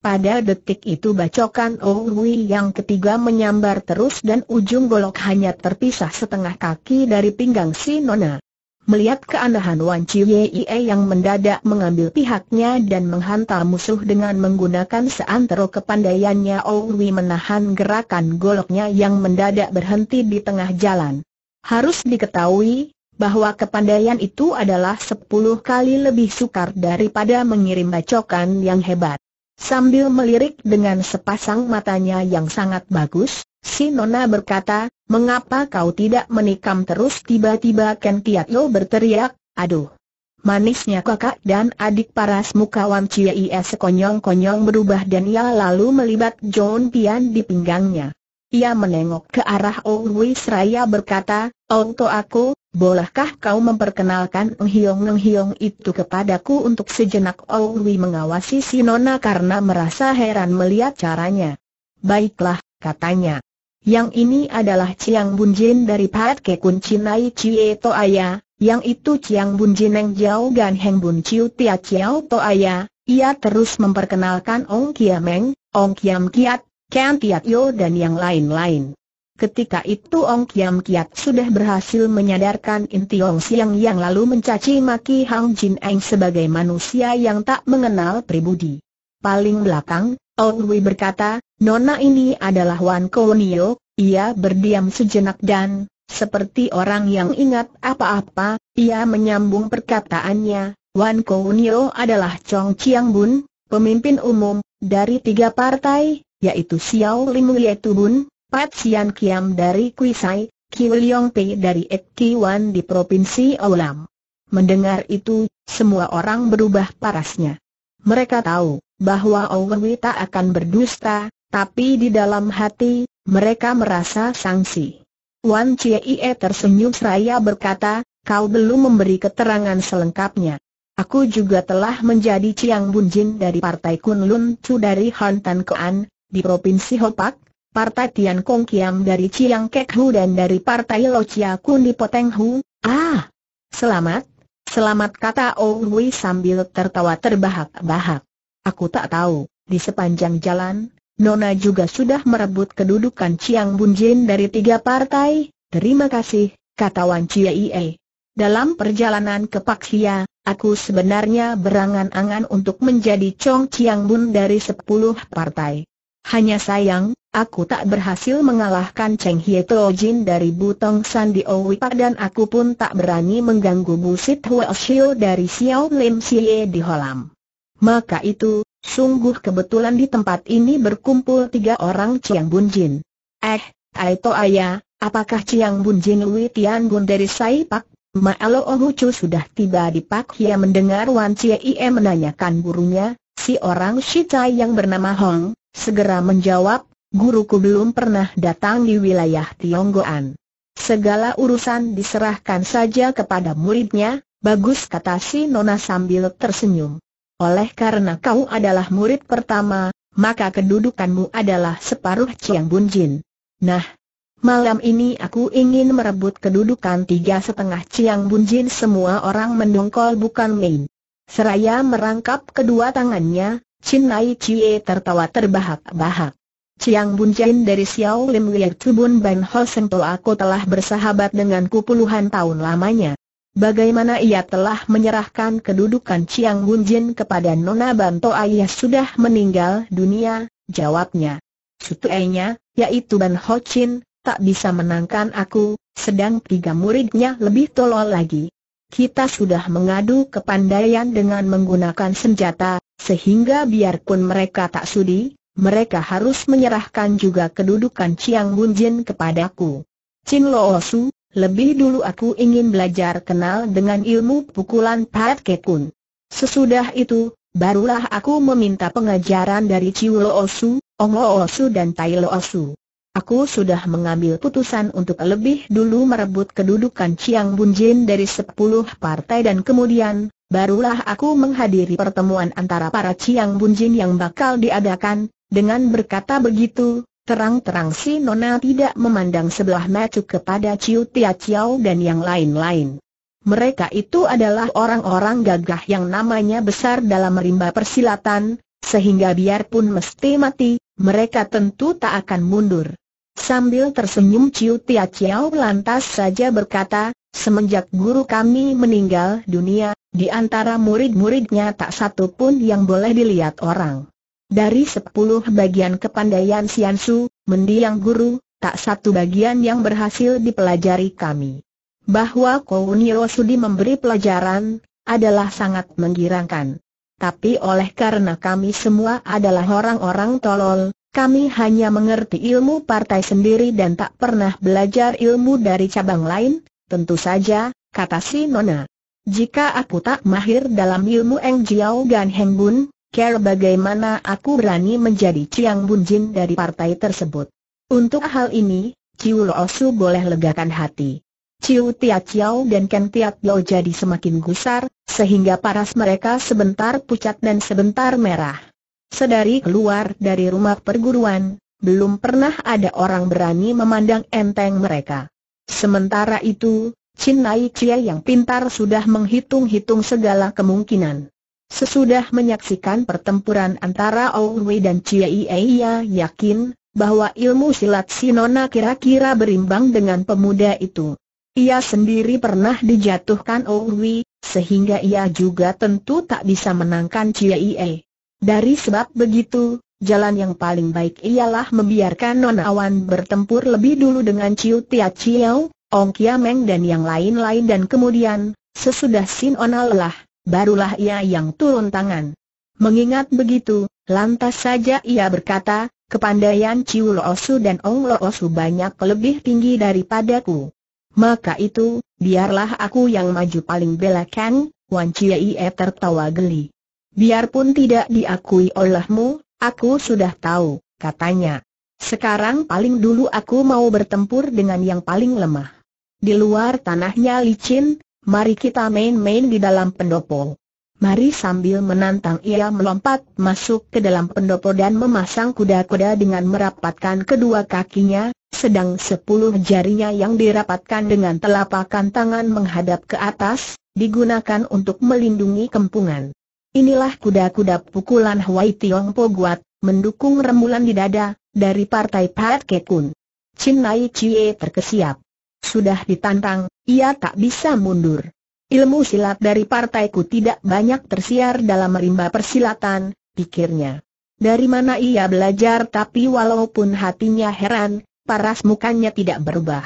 Pada detik itu bacokan Owi yang ketiga menyambar terus dan ujung golok hanya terpisah setengah kaki dari pinggang si Nona. Melihat keanehan Wan Ye yang mendadak mengambil pihaknya dan menghantam musuh dengan menggunakan seantero kepandaiannya Owi menahan gerakan goloknya yang mendadak berhenti di tengah jalan. Harus diketahui, bahwa kepandaian itu adalah sepuluh kali lebih sukar daripada mengirim bacokan yang hebat. Sambil melirik dengan sepasang matanya yang sangat bagus, si Nona berkata, mengapa kau tidak menikam terus tiba-tiba Ken Tiatyo berteriak, aduh. Manisnya kakak dan adik paras muka Chia Ie sekonyong-konyong berubah dan ia lalu melibat John Pian di pinggangnya. Ia menengok ke arah Ong Wis Raya berkata, Ong To aku, Bolehkah kau memperkenalkan Eng Hiong Hiong itu kepadaku untuk sejenak Owi mengawasi si Nona karena merasa heran melihat caranya. Baiklah, katanya. Yang ini adalah Chiang Bunjin dari Pat Kekun Cinai Chie Toaya, yang itu Chiang Bunjin Neng Jiao Gan Heng Bun Chiu Tia Chiao Toaya, ia terus memperkenalkan Ong Kiameng, Ong Kiam Kiat, Kian Tiat Yo dan yang lain-lain. Ketika itu Ong Kiam Kiat sudah berhasil menyadarkan Intiong Siang yang lalu mencaci maki Hang Jin Eng sebagai manusia yang tak mengenal pribudi. Paling belakang, Ong Wei berkata, Nona ini adalah Wan Nio. ia berdiam sejenak dan, seperti orang yang ingat apa-apa, ia menyambung perkataannya, Wan Nio adalah Chong Chiang Bun, pemimpin umum, dari tiga partai, yaitu Xiao Lim Yetu Bun, Pat Sian Kiam dari Kuisai, Kiu Leong Pei dari Ek Kiwan di Provinsi Olam. Mendengar itu, semua orang berubah parasnya. Mereka tahu bahwa Owen tak akan berdusta, tapi di dalam hati, mereka merasa sangsi. Wan Chie tersenyum seraya berkata, kau belum memberi keterangan selengkapnya. Aku juga telah menjadi Chiang Bunjin dari Partai Kunlun Chu dari Hantan Koan, di Provinsi Hopak, Partai Tian Kong Kiam dari Chiang Kek Hu dan dari Partai Lo Chia Kun di Poteng Hu. Ah! Selamat, selamat kata Ong Hui sambil tertawa terbahak-bahak. Aku tak tahu, di sepanjang jalan, Nona juga sudah merebut kedudukan Chiang Jin dari tiga partai. Terima kasih, kata Wan Chia Ie. Dalam perjalanan ke Pak Paksia, aku sebenarnya berangan-angan untuk menjadi Chong Chiang Bun dari sepuluh partai. Hanya sayang, aku tak berhasil mengalahkan Cheng Hie Jin dari Butong San dan aku pun tak berani mengganggu busit Oshio dari Xiao Lim Xie di Holam. Maka itu, sungguh kebetulan di tempat ini berkumpul tiga orang Chiang Bun Jin. Eh, To Aya, apakah Chiang Bun Jin Wei Tian Gun dari Saipak? Maalo oh Chu sudah tiba di Pak Hia mendengar Wan Cie Ie menanyakan gurunya, si orang Shitai yang bernama Hong, Segera menjawab, guruku belum pernah datang di wilayah Tionggoan. Segala urusan diserahkan saja kepada muridnya, bagus kata si Nona sambil tersenyum. Oleh karena kau adalah murid pertama, maka kedudukanmu adalah separuh Ciang Bun Jin. Nah, malam ini aku ingin merebut kedudukan tiga setengah Ciang Bun Jin semua orang mendongkol bukan main. Seraya merangkap kedua tangannya, Chin Lai Chie tertawa terbahak-bahak. Chiang Bun Chen dari Xiao Lim Wier Chubun Ban Ho Toh aku telah bersahabat denganku puluhan tahun lamanya. Bagaimana ia telah menyerahkan kedudukan Chiang Bun Chen kepada Nona Ban Banto ayah sudah meninggal dunia, jawabnya. Sutuenya, yaitu Ban Ho Chin, tak bisa menangkan aku, sedang tiga muridnya lebih tolol lagi kita sudah mengadu kepandaian dengan menggunakan senjata, sehingga biarpun mereka tak sudi, mereka harus menyerahkan juga kedudukan Chiang Bunjin kepadaku. Chin Lo Su, lebih dulu aku ingin belajar kenal dengan ilmu pukulan Pat Kekun. Sesudah itu, barulah aku meminta pengajaran dari Chiu Lo Su, Ong Lo Su dan Tai Lo Su. Aku sudah mengambil putusan untuk lebih dulu merebut kedudukan Chiang Bunjin dari sepuluh partai dan kemudian, barulah aku menghadiri pertemuan antara para Chiang Bunjin yang bakal diadakan, dengan berkata begitu, Terang-terang si Nona tidak memandang sebelah mata kepada Ciu Tia Chiao dan yang lain-lain. Mereka itu adalah orang-orang gagah yang namanya besar dalam rimba persilatan, sehingga biarpun mesti mati, mereka tentu tak akan mundur. Sambil tersenyum Ciu Tia Chiao lantas saja berkata, semenjak guru kami meninggal dunia, di antara murid-muridnya tak satu pun yang boleh dilihat orang. Dari sepuluh bagian kepandaian Siansu, mendiang guru, tak satu bagian yang berhasil dipelajari kami. Bahwa Kouniro Sudi memberi pelajaran, adalah sangat menggirangkan tapi oleh karena kami semua adalah orang-orang tolol, kami hanya mengerti ilmu partai sendiri dan tak pernah belajar ilmu dari cabang lain, tentu saja, kata si Nona. Jika aku tak mahir dalam ilmu Eng Jiao Gan Heng Bun, care bagaimana aku berani menjadi Chiang Bun Jin dari partai tersebut. Untuk hal ini, Ciu su boleh legakan hati. Ciu Tia Chiao dan Ken Tia Lo jadi semakin gusar, sehingga paras mereka sebentar pucat dan sebentar merah. Sedari keluar dari rumah perguruan, belum pernah ada orang berani memandang enteng mereka. Sementara itu, Chin Nai Chia yang pintar sudah menghitung-hitung segala kemungkinan. Sesudah menyaksikan pertempuran antara Wei dan Chia Ie ia yakin bahwa ilmu silat si Nona kira-kira berimbang dengan pemuda itu. Ia sendiri pernah dijatuhkan Ouwi, oh sehingga ia juga tentu tak bisa menangkan Cia Ie. Dari sebab begitu, jalan yang paling baik ialah membiarkan Non Awan bertempur lebih dulu dengan Ciu Tia Ciao, Ong Kia Meng dan yang lain-lain dan kemudian, sesudah Sin Ona lelah, barulah ia yang turun tangan. Mengingat begitu, lantas saja ia berkata, kepandaian Ciu Loosu dan Ong Loosu banyak lebih tinggi daripadaku. Maka itu, biarlah aku yang maju paling belakang. Wan Chiei e tertawa geli. Biarpun tidak diakui olehmu, aku sudah tahu, katanya. Sekarang paling dulu aku mau bertempur dengan yang paling lemah. Di luar tanahnya licin, mari kita main-main di dalam pendopo. Mari sambil menantang ia melompat masuk ke dalam pendopo dan memasang kuda-kuda dengan merapatkan kedua kakinya, sedang sepuluh jarinya yang dirapatkan dengan telapak tangan menghadap ke atas, digunakan untuk melindungi kempungan. Inilah kuda-kuda pukulan Hwai Tiong Po Guat, mendukung rembulan di dada, dari partai Pat Kekun. Chin Nai Chie terkesiap. Sudah ditantang, ia tak bisa mundur. Ilmu silat dari partaiku tidak banyak tersiar dalam rimba persilatan, pikirnya. Dari mana ia belajar tapi walaupun hatinya heran, paras mukanya tidak berubah.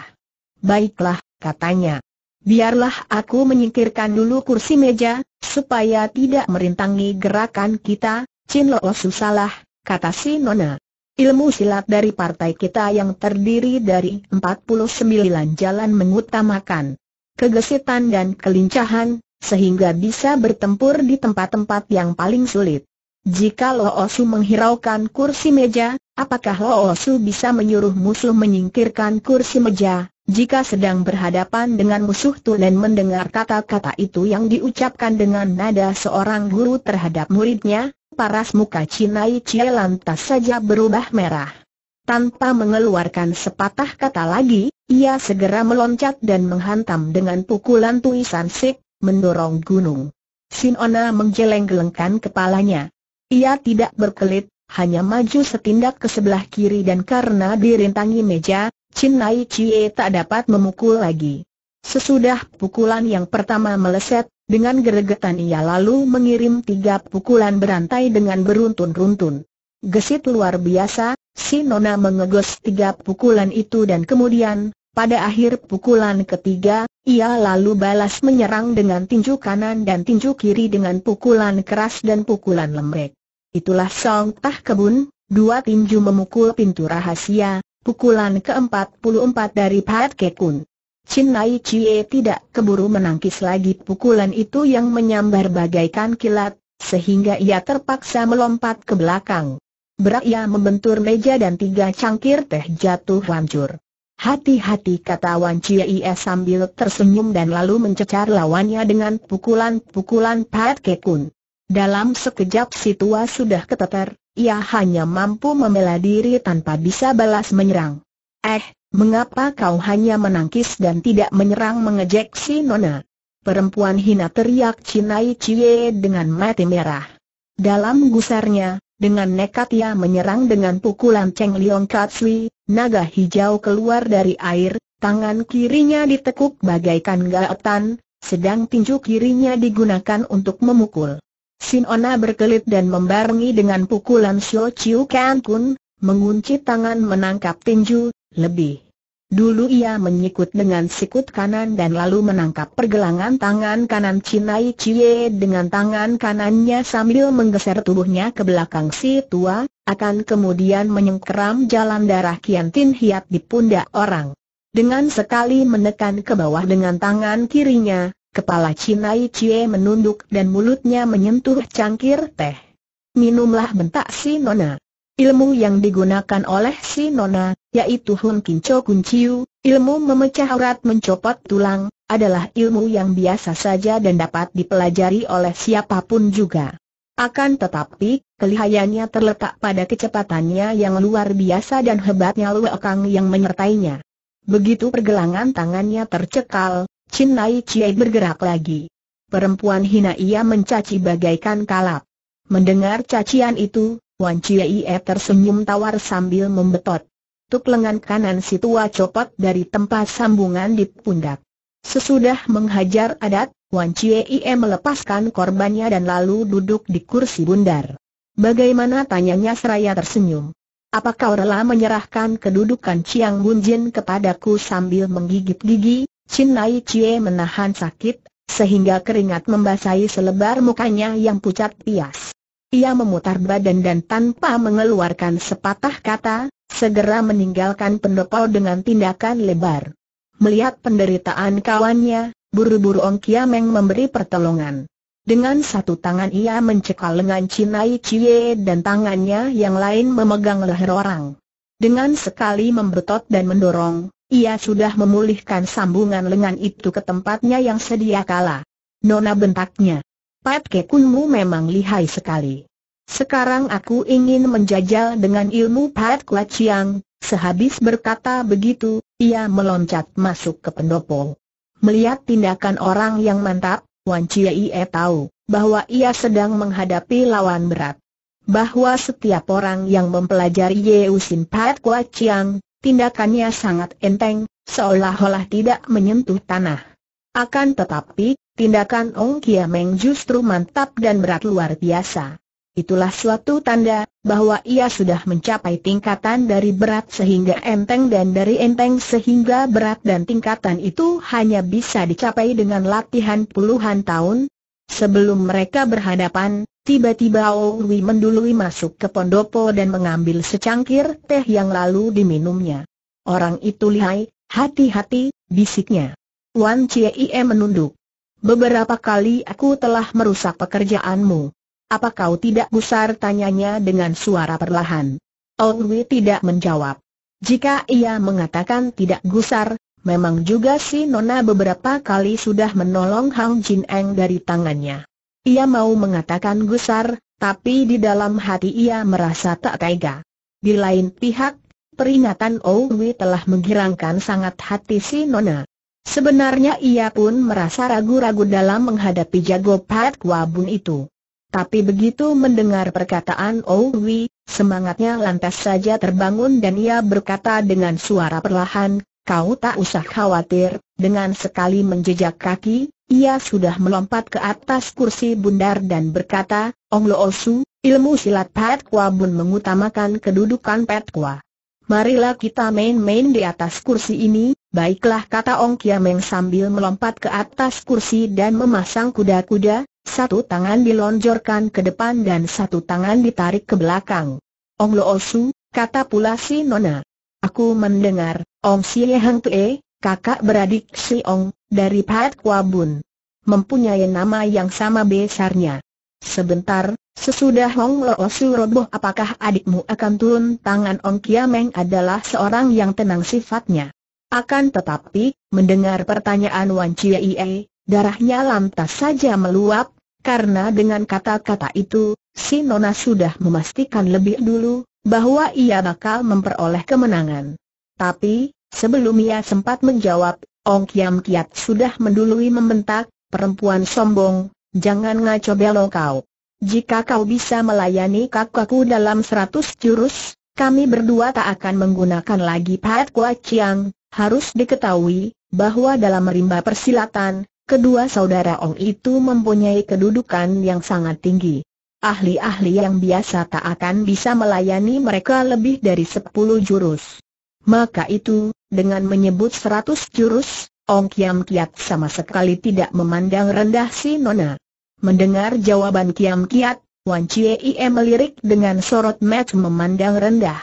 Baiklah, katanya. Biarlah aku menyingkirkan dulu kursi meja, supaya tidak merintangi gerakan kita, Chin Lo salah, kata si Nona. Ilmu silat dari partai kita yang terdiri dari 49 jalan mengutamakan kegesitan dan kelincahan, sehingga bisa bertempur di tempat-tempat yang paling sulit. Jika Lo Osu menghiraukan kursi meja, Apakah Loosu bisa menyuruh musuh menyingkirkan kursi meja, jika sedang berhadapan dengan musuh Tulen mendengar kata-kata itu yang diucapkan dengan nada seorang guru terhadap muridnya, paras muka Cinai Cie lantas saja berubah merah. Tanpa mengeluarkan sepatah kata lagi, ia segera meloncat dan menghantam dengan pukulan tuisan sik, mendorong gunung. Sinona menggeleng-gelengkan kepalanya. Ia tidak berkelit, hanya maju setindak ke sebelah kiri dan karena dirintangi meja, Chin Nai Chie tak dapat memukul lagi. Sesudah pukulan yang pertama meleset, dengan geregetan ia lalu mengirim tiga pukulan berantai dengan beruntun-runtun. Gesit luar biasa, si Nona mengegos tiga pukulan itu dan kemudian, pada akhir pukulan ketiga, ia lalu balas menyerang dengan tinju kanan dan tinju kiri dengan pukulan keras dan pukulan lembek. Itulah Song Tah Kebun, dua tinju memukul pintu rahasia, pukulan ke-44 dari Pat Kekun. Chin Nai Chie tidak keburu menangkis lagi pukulan itu yang menyambar bagaikan kilat, sehingga ia terpaksa melompat ke belakang. Berak ia membentur meja dan tiga cangkir teh jatuh hancur. Hati-hati kata Wan Chie sambil tersenyum dan lalu mencecar lawannya dengan pukulan-pukulan Pat Kekun. Dalam sekejap situasi sudah keteter, ia hanya mampu membela diri tanpa bisa balas menyerang. Eh, mengapa kau hanya menangkis dan tidak menyerang mengejek si nona? Perempuan hina teriak Cinai Cie dengan mati merah. Dalam gusarnya, dengan nekat ia menyerang dengan pukulan Cheng Liong Katsui, naga hijau keluar dari air, tangan kirinya ditekuk bagaikan gaetan, sedang tinju kirinya digunakan untuk memukul. Sinona berkelit dan membarengi dengan pukulan Xiao Chiu Kan Kun, mengunci tangan menangkap tinju, lebih. Dulu ia menyikut dengan sikut kanan dan lalu menangkap pergelangan tangan kanan Cinai Cie dengan tangan kanannya sambil menggeser tubuhnya ke belakang si tua, akan kemudian menyengkeram jalan darah Kian Tin Hiat di pundak orang. Dengan sekali menekan ke bawah dengan tangan kirinya, Kepala Cinai Cie menunduk dan mulutnya menyentuh cangkir teh. Minumlah bentak si Nona. Ilmu yang digunakan oleh si Nona, yaitu Hun Kincho Kunciu, ilmu memecah urat mencopot tulang, adalah ilmu yang biasa saja dan dapat dipelajari oleh siapapun juga. Akan tetapi, kelihayannya terletak pada kecepatannya yang luar biasa dan hebatnya Luo Kang yang menyertainya. Begitu pergelangan tangannya tercekal, Chin Lai Chie bergerak lagi. Perempuan hina ia mencaci bagaikan kalap. Mendengar cacian itu, Wan Chie Ie tersenyum tawar sambil membetot. Tuk lengan kanan si tua copot dari tempat sambungan di pundak. Sesudah menghajar adat, Wan Chie Ie melepaskan korbannya dan lalu duduk di kursi bundar. Bagaimana tanyanya seraya tersenyum. Apakah kau rela menyerahkan kedudukan Chiang Bunjin kepadaku sambil menggigit gigi? Chin Nai Chie menahan sakit, sehingga keringat membasahi selebar mukanya yang pucat pias. Ia memutar badan dan tanpa mengeluarkan sepatah kata, segera meninggalkan pendopo dengan tindakan lebar. Melihat penderitaan kawannya, buru-buru Ong Kiameng memberi pertolongan. Dengan satu tangan ia mencekal lengan Cinai Cie dan tangannya yang lain memegang leher orang. Dengan sekali membetot dan mendorong, ia sudah memulihkan sambungan lengan itu ke tempatnya yang sedia kala. Nona bentaknya. Pat Kekunmu memang lihai sekali. Sekarang aku ingin menjajal dengan ilmu Pat Kuaciang. Sehabis berkata begitu, ia meloncat masuk ke pendopo. Melihat tindakan orang yang mantap, Wan Ie tahu bahwa ia sedang menghadapi lawan berat bahwa setiap orang yang mempelajari Yeusin Pat Kuaciang, tindakannya sangat enteng, seolah-olah tidak menyentuh tanah. Akan tetapi, tindakan Ong Kiameng justru mantap dan berat luar biasa. Itulah suatu tanda bahwa ia sudah mencapai tingkatan dari berat sehingga enteng dan dari enteng sehingga berat dan tingkatan itu hanya bisa dicapai dengan latihan puluhan tahun, Sebelum mereka berhadapan, tiba-tiba Owi mendului masuk ke pondopo dan mengambil secangkir teh yang lalu diminumnya. Orang itu lihai, hati-hati, bisiknya. Wan Chie menunduk. Beberapa kali aku telah merusak pekerjaanmu. Apa kau tidak gusar tanyanya dengan suara perlahan? Owi tidak menjawab. Jika ia mengatakan tidak gusar, Memang juga si Nona beberapa kali sudah menolong Hang Jin Eng dari tangannya. Ia mau mengatakan gusar, tapi di dalam hati ia merasa tak tega. Di lain pihak, peringatan Owi telah menggirangkan sangat hati si Nona. Sebenarnya ia pun merasa ragu-ragu dalam menghadapi jago Pat Wabun itu. Tapi begitu mendengar perkataan Owi, semangatnya lantas saja terbangun dan ia berkata dengan suara perlahan, Kau tak usah khawatir, dengan sekali menjejak kaki, ia sudah melompat ke atas kursi bundar dan berkata, Ong Lo Osu, ilmu silat Pat Kwa Bun mengutamakan kedudukan Pat Kwa. Marilah kita main-main di atas kursi ini, baiklah kata Ong Kiameng sambil melompat ke atas kursi dan memasang kuda-kuda, satu tangan dilonjorkan ke depan dan satu tangan ditarik ke belakang. Ong Lo Osu, kata pula si Nona. Aku mendengar, Om Xie Hang Tue, kakak beradik Si Ong, dari Pat Kwa Bun. Mempunyai nama yang sama besarnya. Sebentar, sesudah Hong Lo Su roboh apakah adikmu akan turun tangan Ong Kiameng adalah seorang yang tenang sifatnya. Akan tetapi, mendengar pertanyaan Wan Ie, darahnya lantas saja meluap, karena dengan kata-kata itu, si Nona sudah memastikan lebih dulu, bahwa ia bakal memperoleh kemenangan. Tapi, sebelum ia sempat menjawab, Ong Kiam Kiat sudah mendului membentak, perempuan sombong, jangan ngaco belok kau. Jika kau bisa melayani kakakku dalam seratus jurus, kami berdua tak akan menggunakan lagi Pat Kua Chiang. Harus diketahui, bahwa dalam rimba persilatan, kedua saudara Ong itu mempunyai kedudukan yang sangat tinggi. Ahli-ahli yang biasa tak akan bisa melayani mereka lebih dari sepuluh jurus. Maka itu, dengan menyebut seratus jurus, Ong Kiam Kiat sama sekali tidak memandang rendah si Nona. Mendengar jawaban Kiam Kiat, Wan Chie Ie melirik dengan sorot match memandang rendah.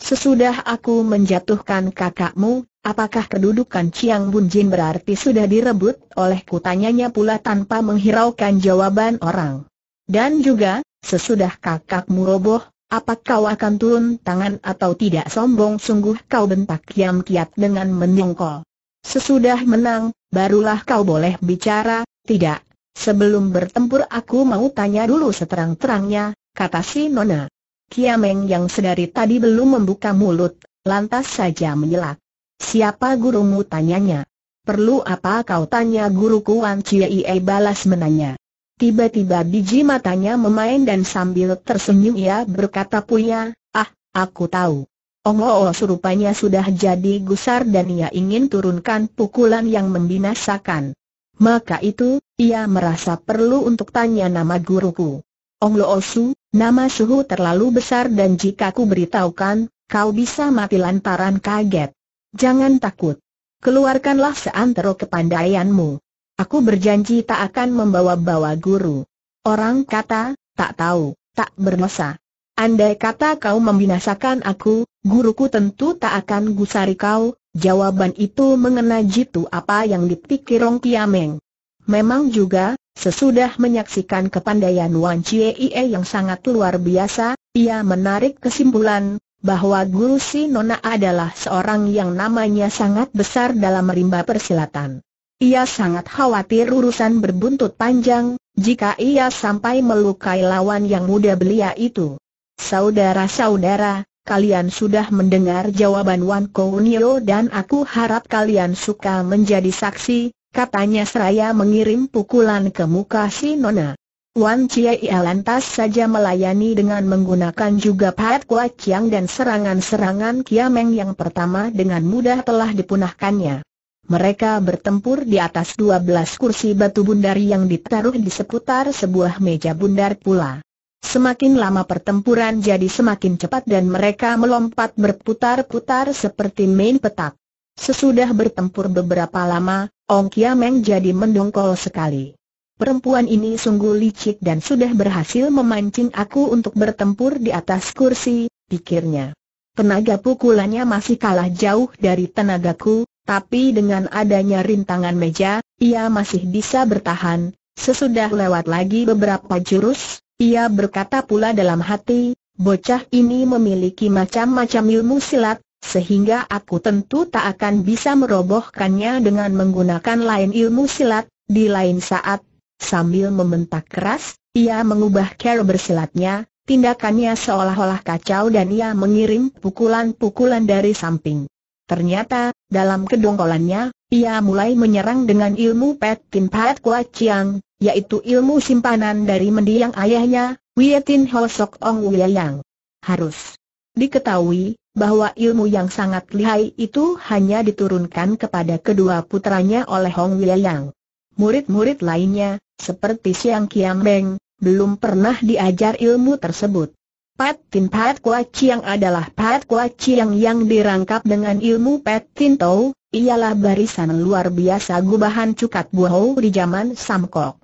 Sesudah aku menjatuhkan kakakmu, apakah kedudukan Chiang Bun Jin berarti sudah direbut oleh kutanyanya pula tanpa menghiraukan jawaban orang. Dan juga, sesudah kakakmu roboh, apa kau akan turun tangan atau tidak sombong sungguh kau bentak Kiam Kiat dengan menyongkol. Sesudah menang, barulah kau boleh bicara, tidak. Sebelum bertempur aku mau tanya dulu seterang-terangnya, kata si Nona. Kiameng yang sedari tadi belum membuka mulut, lantas saja menyelak. Siapa gurumu tanyanya? Perlu apa kau tanya guruku Wan Chiei balas menanya. Tiba-tiba biji matanya memain dan sambil tersenyum ia berkata punya, ah, aku tahu. Ongoos rupanya sudah jadi gusar dan ia ingin turunkan pukulan yang membinasakan. Maka itu, ia merasa perlu untuk tanya nama guruku. Ongloosu, nama suhu terlalu besar dan jika ku beritahukan, kau bisa mati lantaran kaget. Jangan takut. Keluarkanlah seantero kepandaianmu. Aku berjanji tak akan membawa-bawa guru. Orang kata, tak tahu, tak berdosa. Andai kata kau membinasakan aku, guruku tentu tak akan gusari kau, jawaban itu mengena jitu apa yang dipikir Rong Kiameng. Memang juga, sesudah menyaksikan kepandaian Wan Chie Ie yang sangat luar biasa, ia menarik kesimpulan, bahwa guru si Nona adalah seorang yang namanya sangat besar dalam rimba persilatan. Ia sangat khawatir urusan berbuntut panjang, jika ia sampai melukai lawan yang muda belia itu. Saudara-saudara, kalian sudah mendengar jawaban Wan Kounio dan aku harap kalian suka menjadi saksi, katanya seraya mengirim pukulan ke muka si Nona. Wan Ia lantas saja melayani dengan menggunakan juga Pat kuat Chiang dan serangan-serangan Kiameng yang pertama dengan mudah telah dipunahkannya. Mereka bertempur di atas 12 kursi batu bundar yang ditaruh di seputar sebuah meja bundar pula. Semakin lama pertempuran jadi semakin cepat dan mereka melompat berputar-putar seperti main petak. Sesudah bertempur beberapa lama, Ong Kia jadi mendongkol sekali. Perempuan ini sungguh licik dan sudah berhasil memancing aku untuk bertempur di atas kursi, pikirnya. Tenaga pukulannya masih kalah jauh dari tenagaku, tapi dengan adanya rintangan meja, ia masih bisa bertahan. Sesudah lewat lagi beberapa jurus, ia berkata pula dalam hati, bocah ini memiliki macam-macam ilmu silat, sehingga aku tentu tak akan bisa merobohkannya dengan menggunakan lain ilmu silat, di lain saat, sambil membentak keras, ia mengubah cara bersilatnya, tindakannya seolah-olah kacau dan ia mengirim pukulan-pukulan dari samping. Ternyata, dalam kedongkolannya, ia mulai menyerang dengan ilmu Pet Tin Pat Kua Chiang, yaitu ilmu simpanan dari mendiang ayahnya, Wietin Sok Ong Wiyang. Harus diketahui, bahwa ilmu yang sangat lihai itu hanya diturunkan kepada kedua putranya oleh Hong Wiyang. Murid-murid lainnya, seperti Siang Kiam Beng, belum pernah diajar ilmu tersebut. Pat Tin Pat Kua Chiang adalah Pat Kua Chiang yang dirangkap dengan ilmu Pat Tin Tau, ialah barisan luar biasa gubahan cukat buahou di zaman Samkok.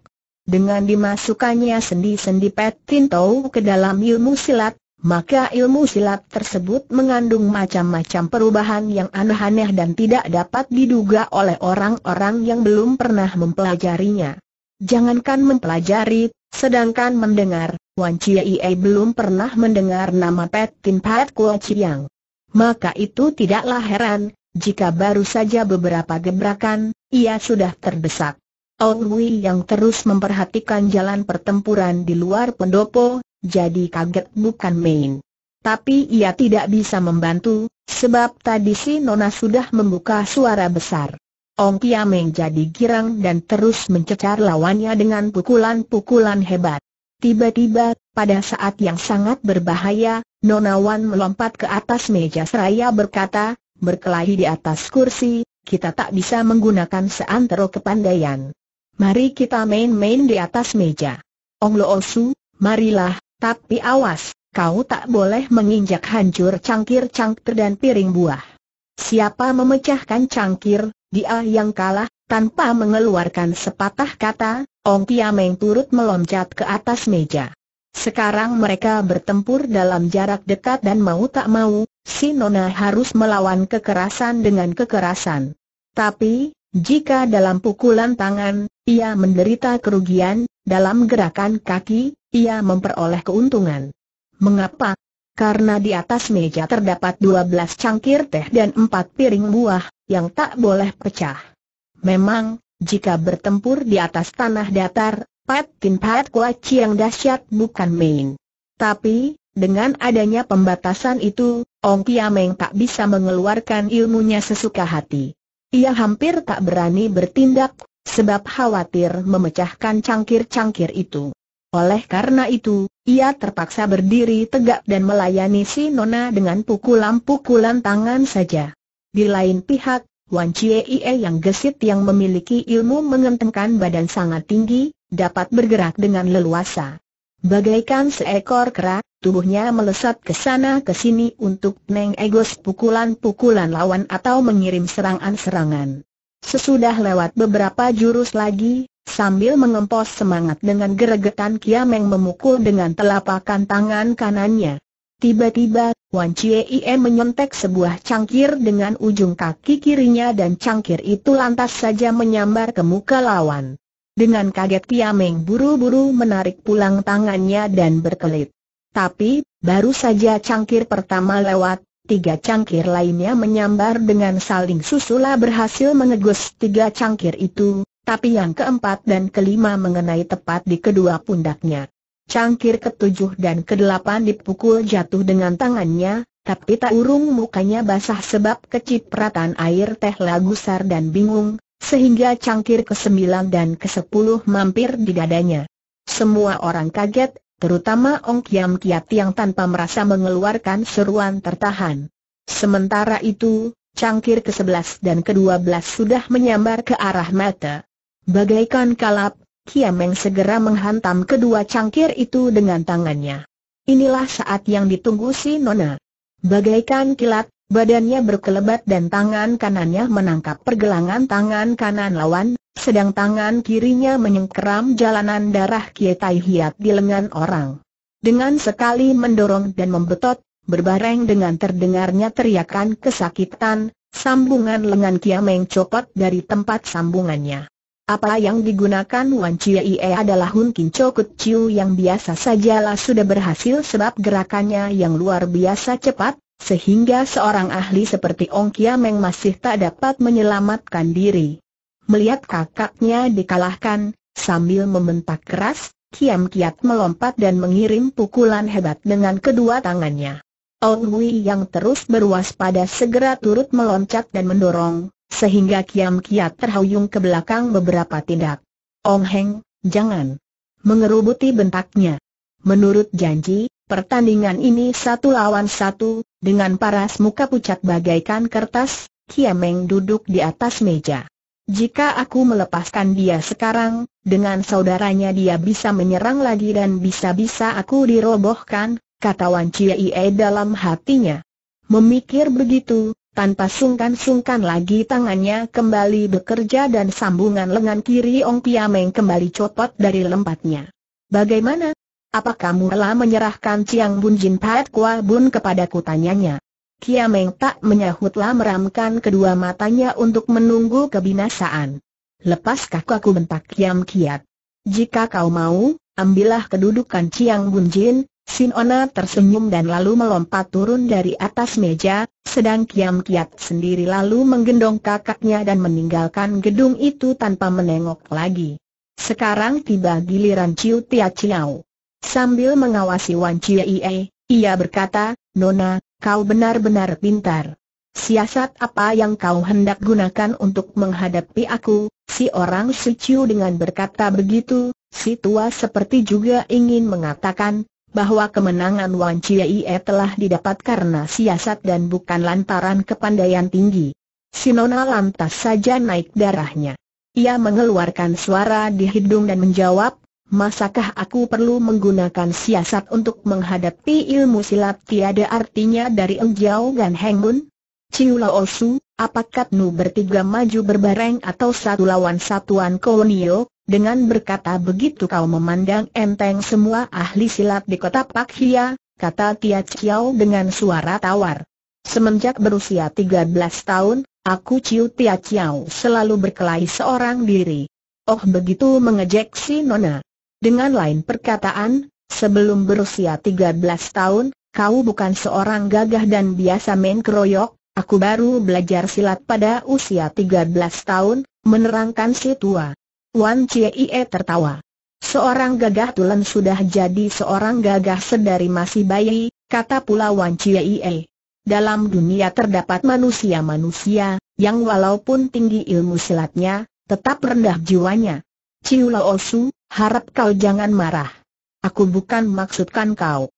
Dengan dimasukkannya sendi-sendi Pat Tin Tau ke dalam ilmu silat, maka ilmu silat tersebut mengandung macam-macam perubahan yang aneh-aneh dan tidak dapat diduga oleh orang-orang yang belum pernah mempelajarinya. Jangankan mempelajari, sedangkan mendengar, Wan Chiei belum pernah mendengar nama Petin Pat Kua Chiang. Maka itu tidaklah heran, jika baru saja beberapa gebrakan, ia sudah terdesak. Ong Wei yang terus memperhatikan jalan pertempuran di luar pendopo, jadi kaget bukan main. Tapi ia tidak bisa membantu, sebab tadi si Nona sudah membuka suara besar. Ong Kiameng jadi girang dan terus mencecar lawannya dengan pukulan-pukulan hebat. Tiba-tiba, pada saat yang sangat berbahaya, Nona Wan melompat ke atas meja seraya berkata, berkelahi di atas kursi, kita tak bisa menggunakan seantero kepandaian. Mari kita main-main di atas meja. Ong Lo Osu, marilah, tapi awas, kau tak boleh menginjak hancur cangkir-cangkir dan piring buah. Siapa memecahkan cangkir, dia yang kalah, tanpa mengeluarkan sepatah kata, Ong Tiameng turut meloncat ke atas meja. Sekarang mereka bertempur dalam jarak dekat dan mau tak mau, si Nona harus melawan kekerasan dengan kekerasan. Tapi, jika dalam pukulan tangan, ia menderita kerugian, dalam gerakan kaki, ia memperoleh keuntungan. Mengapa? Karena di atas meja terdapat 12 cangkir teh dan 4 piring buah, yang tak boleh pecah. Memang, jika bertempur di atas tanah datar, Pat Tin Pat Kuaci yang dahsyat bukan main. Tapi, dengan adanya pembatasan itu, Ong Meng tak bisa mengeluarkan ilmunya sesuka hati. Ia hampir tak berani bertindak, sebab khawatir memecahkan cangkir-cangkir itu. Oleh karena itu, ia terpaksa berdiri tegak dan melayani si Nona dengan pukulan-pukulan tangan saja. Di lain pihak, Wan Chie yang gesit yang memiliki ilmu mengentengkan badan sangat tinggi, dapat bergerak dengan leluasa. Bagaikan seekor kera, tubuhnya melesat ke sana ke sini untuk mengegos pukulan-pukulan lawan atau mengirim serangan-serangan. Sesudah lewat beberapa jurus lagi, Sambil mengempos semangat dengan geregetan Kiameng memukul dengan telapakan tangan kanannya. Tiba-tiba, Wan Chie menyontek sebuah cangkir dengan ujung kaki kirinya dan cangkir itu lantas saja menyambar ke muka lawan. Dengan kaget Meng buru-buru menarik pulang tangannya dan berkelit. Tapi, baru saja cangkir pertama lewat, tiga cangkir lainnya menyambar dengan saling susula berhasil menegus tiga cangkir itu, tapi yang keempat dan kelima mengenai tepat di kedua pundaknya. Cangkir ketujuh dan kedelapan dipukul jatuh dengan tangannya, tapi tak urung mukanya basah sebab kecipratan air teh lagusar dan bingung, sehingga cangkir ke sembilan dan ke sepuluh mampir di dadanya. Semua orang kaget, terutama Ong Kiam Kiat yang tanpa merasa mengeluarkan seruan tertahan. Sementara itu, cangkir ke sebelas dan ke belas sudah menyambar ke arah mata. Bagaikan kalap, Kiameng segera menghantam kedua cangkir itu dengan tangannya. Inilah saat yang ditunggu si Nona. Bagaikan kilat, badannya berkelebat dan tangan kanannya menangkap pergelangan tangan kanan lawan, sedang tangan kirinya menyengkeram jalanan darah Tai Hiat di lengan orang. Dengan sekali mendorong dan membetot, berbareng dengan terdengarnya teriakan kesakitan, sambungan lengan Kiameng copot dari tempat sambungannya. Apa yang digunakan Wan Ie adalah Hun Kin Chokut Chiu yang biasa sajalah sudah berhasil sebab gerakannya yang luar biasa cepat, sehingga seorang ahli seperti Ong Kia Meng masih tak dapat menyelamatkan diri. Melihat kakaknya dikalahkan, sambil membentak keras, Kiam Kiat melompat dan mengirim pukulan hebat dengan kedua tangannya. Ong Hui yang terus berwaspada segera turut meloncat dan mendorong, sehingga Kiam Kiat terhuyung ke belakang beberapa tindak. Ong Heng, jangan mengerubuti bentaknya. Menurut janji, pertandingan ini satu lawan satu, dengan paras muka pucat bagaikan kertas, Kiam Kiameng duduk di atas meja. Jika aku melepaskan dia sekarang, dengan saudaranya dia bisa menyerang lagi dan bisa-bisa aku dirobohkan, kata Wan Ie dalam hatinya. Memikir begitu, tanpa sungkan-sungkan lagi tangannya kembali bekerja dan sambungan lengan kiri Ong Piameng kembali copot dari lempatnya. Bagaimana? Apa kamu rela menyerahkan Chiang Bun Jin Pat Kua Bun kepadaku tanyanya? Kiameng tak menyahutlah meramkan kedua matanya untuk menunggu kebinasaan. Lepaskah aku bentak Kiam Kiat. Jika kau mau, ambillah kedudukan Chiang Bun Jin, Sinona tersenyum dan lalu melompat turun dari atas meja, sedang Kiam Kiat sendiri lalu menggendong kakaknya dan meninggalkan gedung itu tanpa menengok lagi. Sekarang tiba giliran Ciu Tia Ciao. Sambil mengawasi Wan Ie, ia berkata, Nona, kau benar-benar pintar. Siasat apa yang kau hendak gunakan untuk menghadapi aku? Si orang si Ciu dengan berkata begitu, si tua seperti juga ingin mengatakan, bahwa kemenangan Wan Chiaie telah didapat karena siasat dan bukan lantaran kepandaian tinggi. Sinona lantas saja naik darahnya. Ia mengeluarkan suara di hidung dan menjawab, Masakah aku perlu menggunakan siasat untuk menghadapi ilmu silat tiada artinya dari Engjau Gan Heng Bun? Ciula Osu, apakah Nu bertiga maju berbareng atau satu lawan satuan kolonio? Dengan berkata begitu kau memandang enteng semua ahli silat di kota Pak Hia, kata Tia Chiao dengan suara tawar. Semenjak berusia 13 tahun, aku Ciu Tia Chiao selalu berkelahi seorang diri. Oh begitu mengejek si Nona. Dengan lain perkataan, sebelum berusia 13 tahun, kau bukan seorang gagah dan biasa main keroyok, aku baru belajar silat pada usia 13 tahun, menerangkan si tua. Wan Chie tertawa. Seorang gagah tulen sudah jadi seorang gagah sedari masih bayi, kata pula Wan Chie. Dalam dunia terdapat manusia-manusia, yang walaupun tinggi ilmu silatnya, tetap rendah jiwanya. Ciula Osu, harap kau jangan marah. Aku bukan maksudkan kau.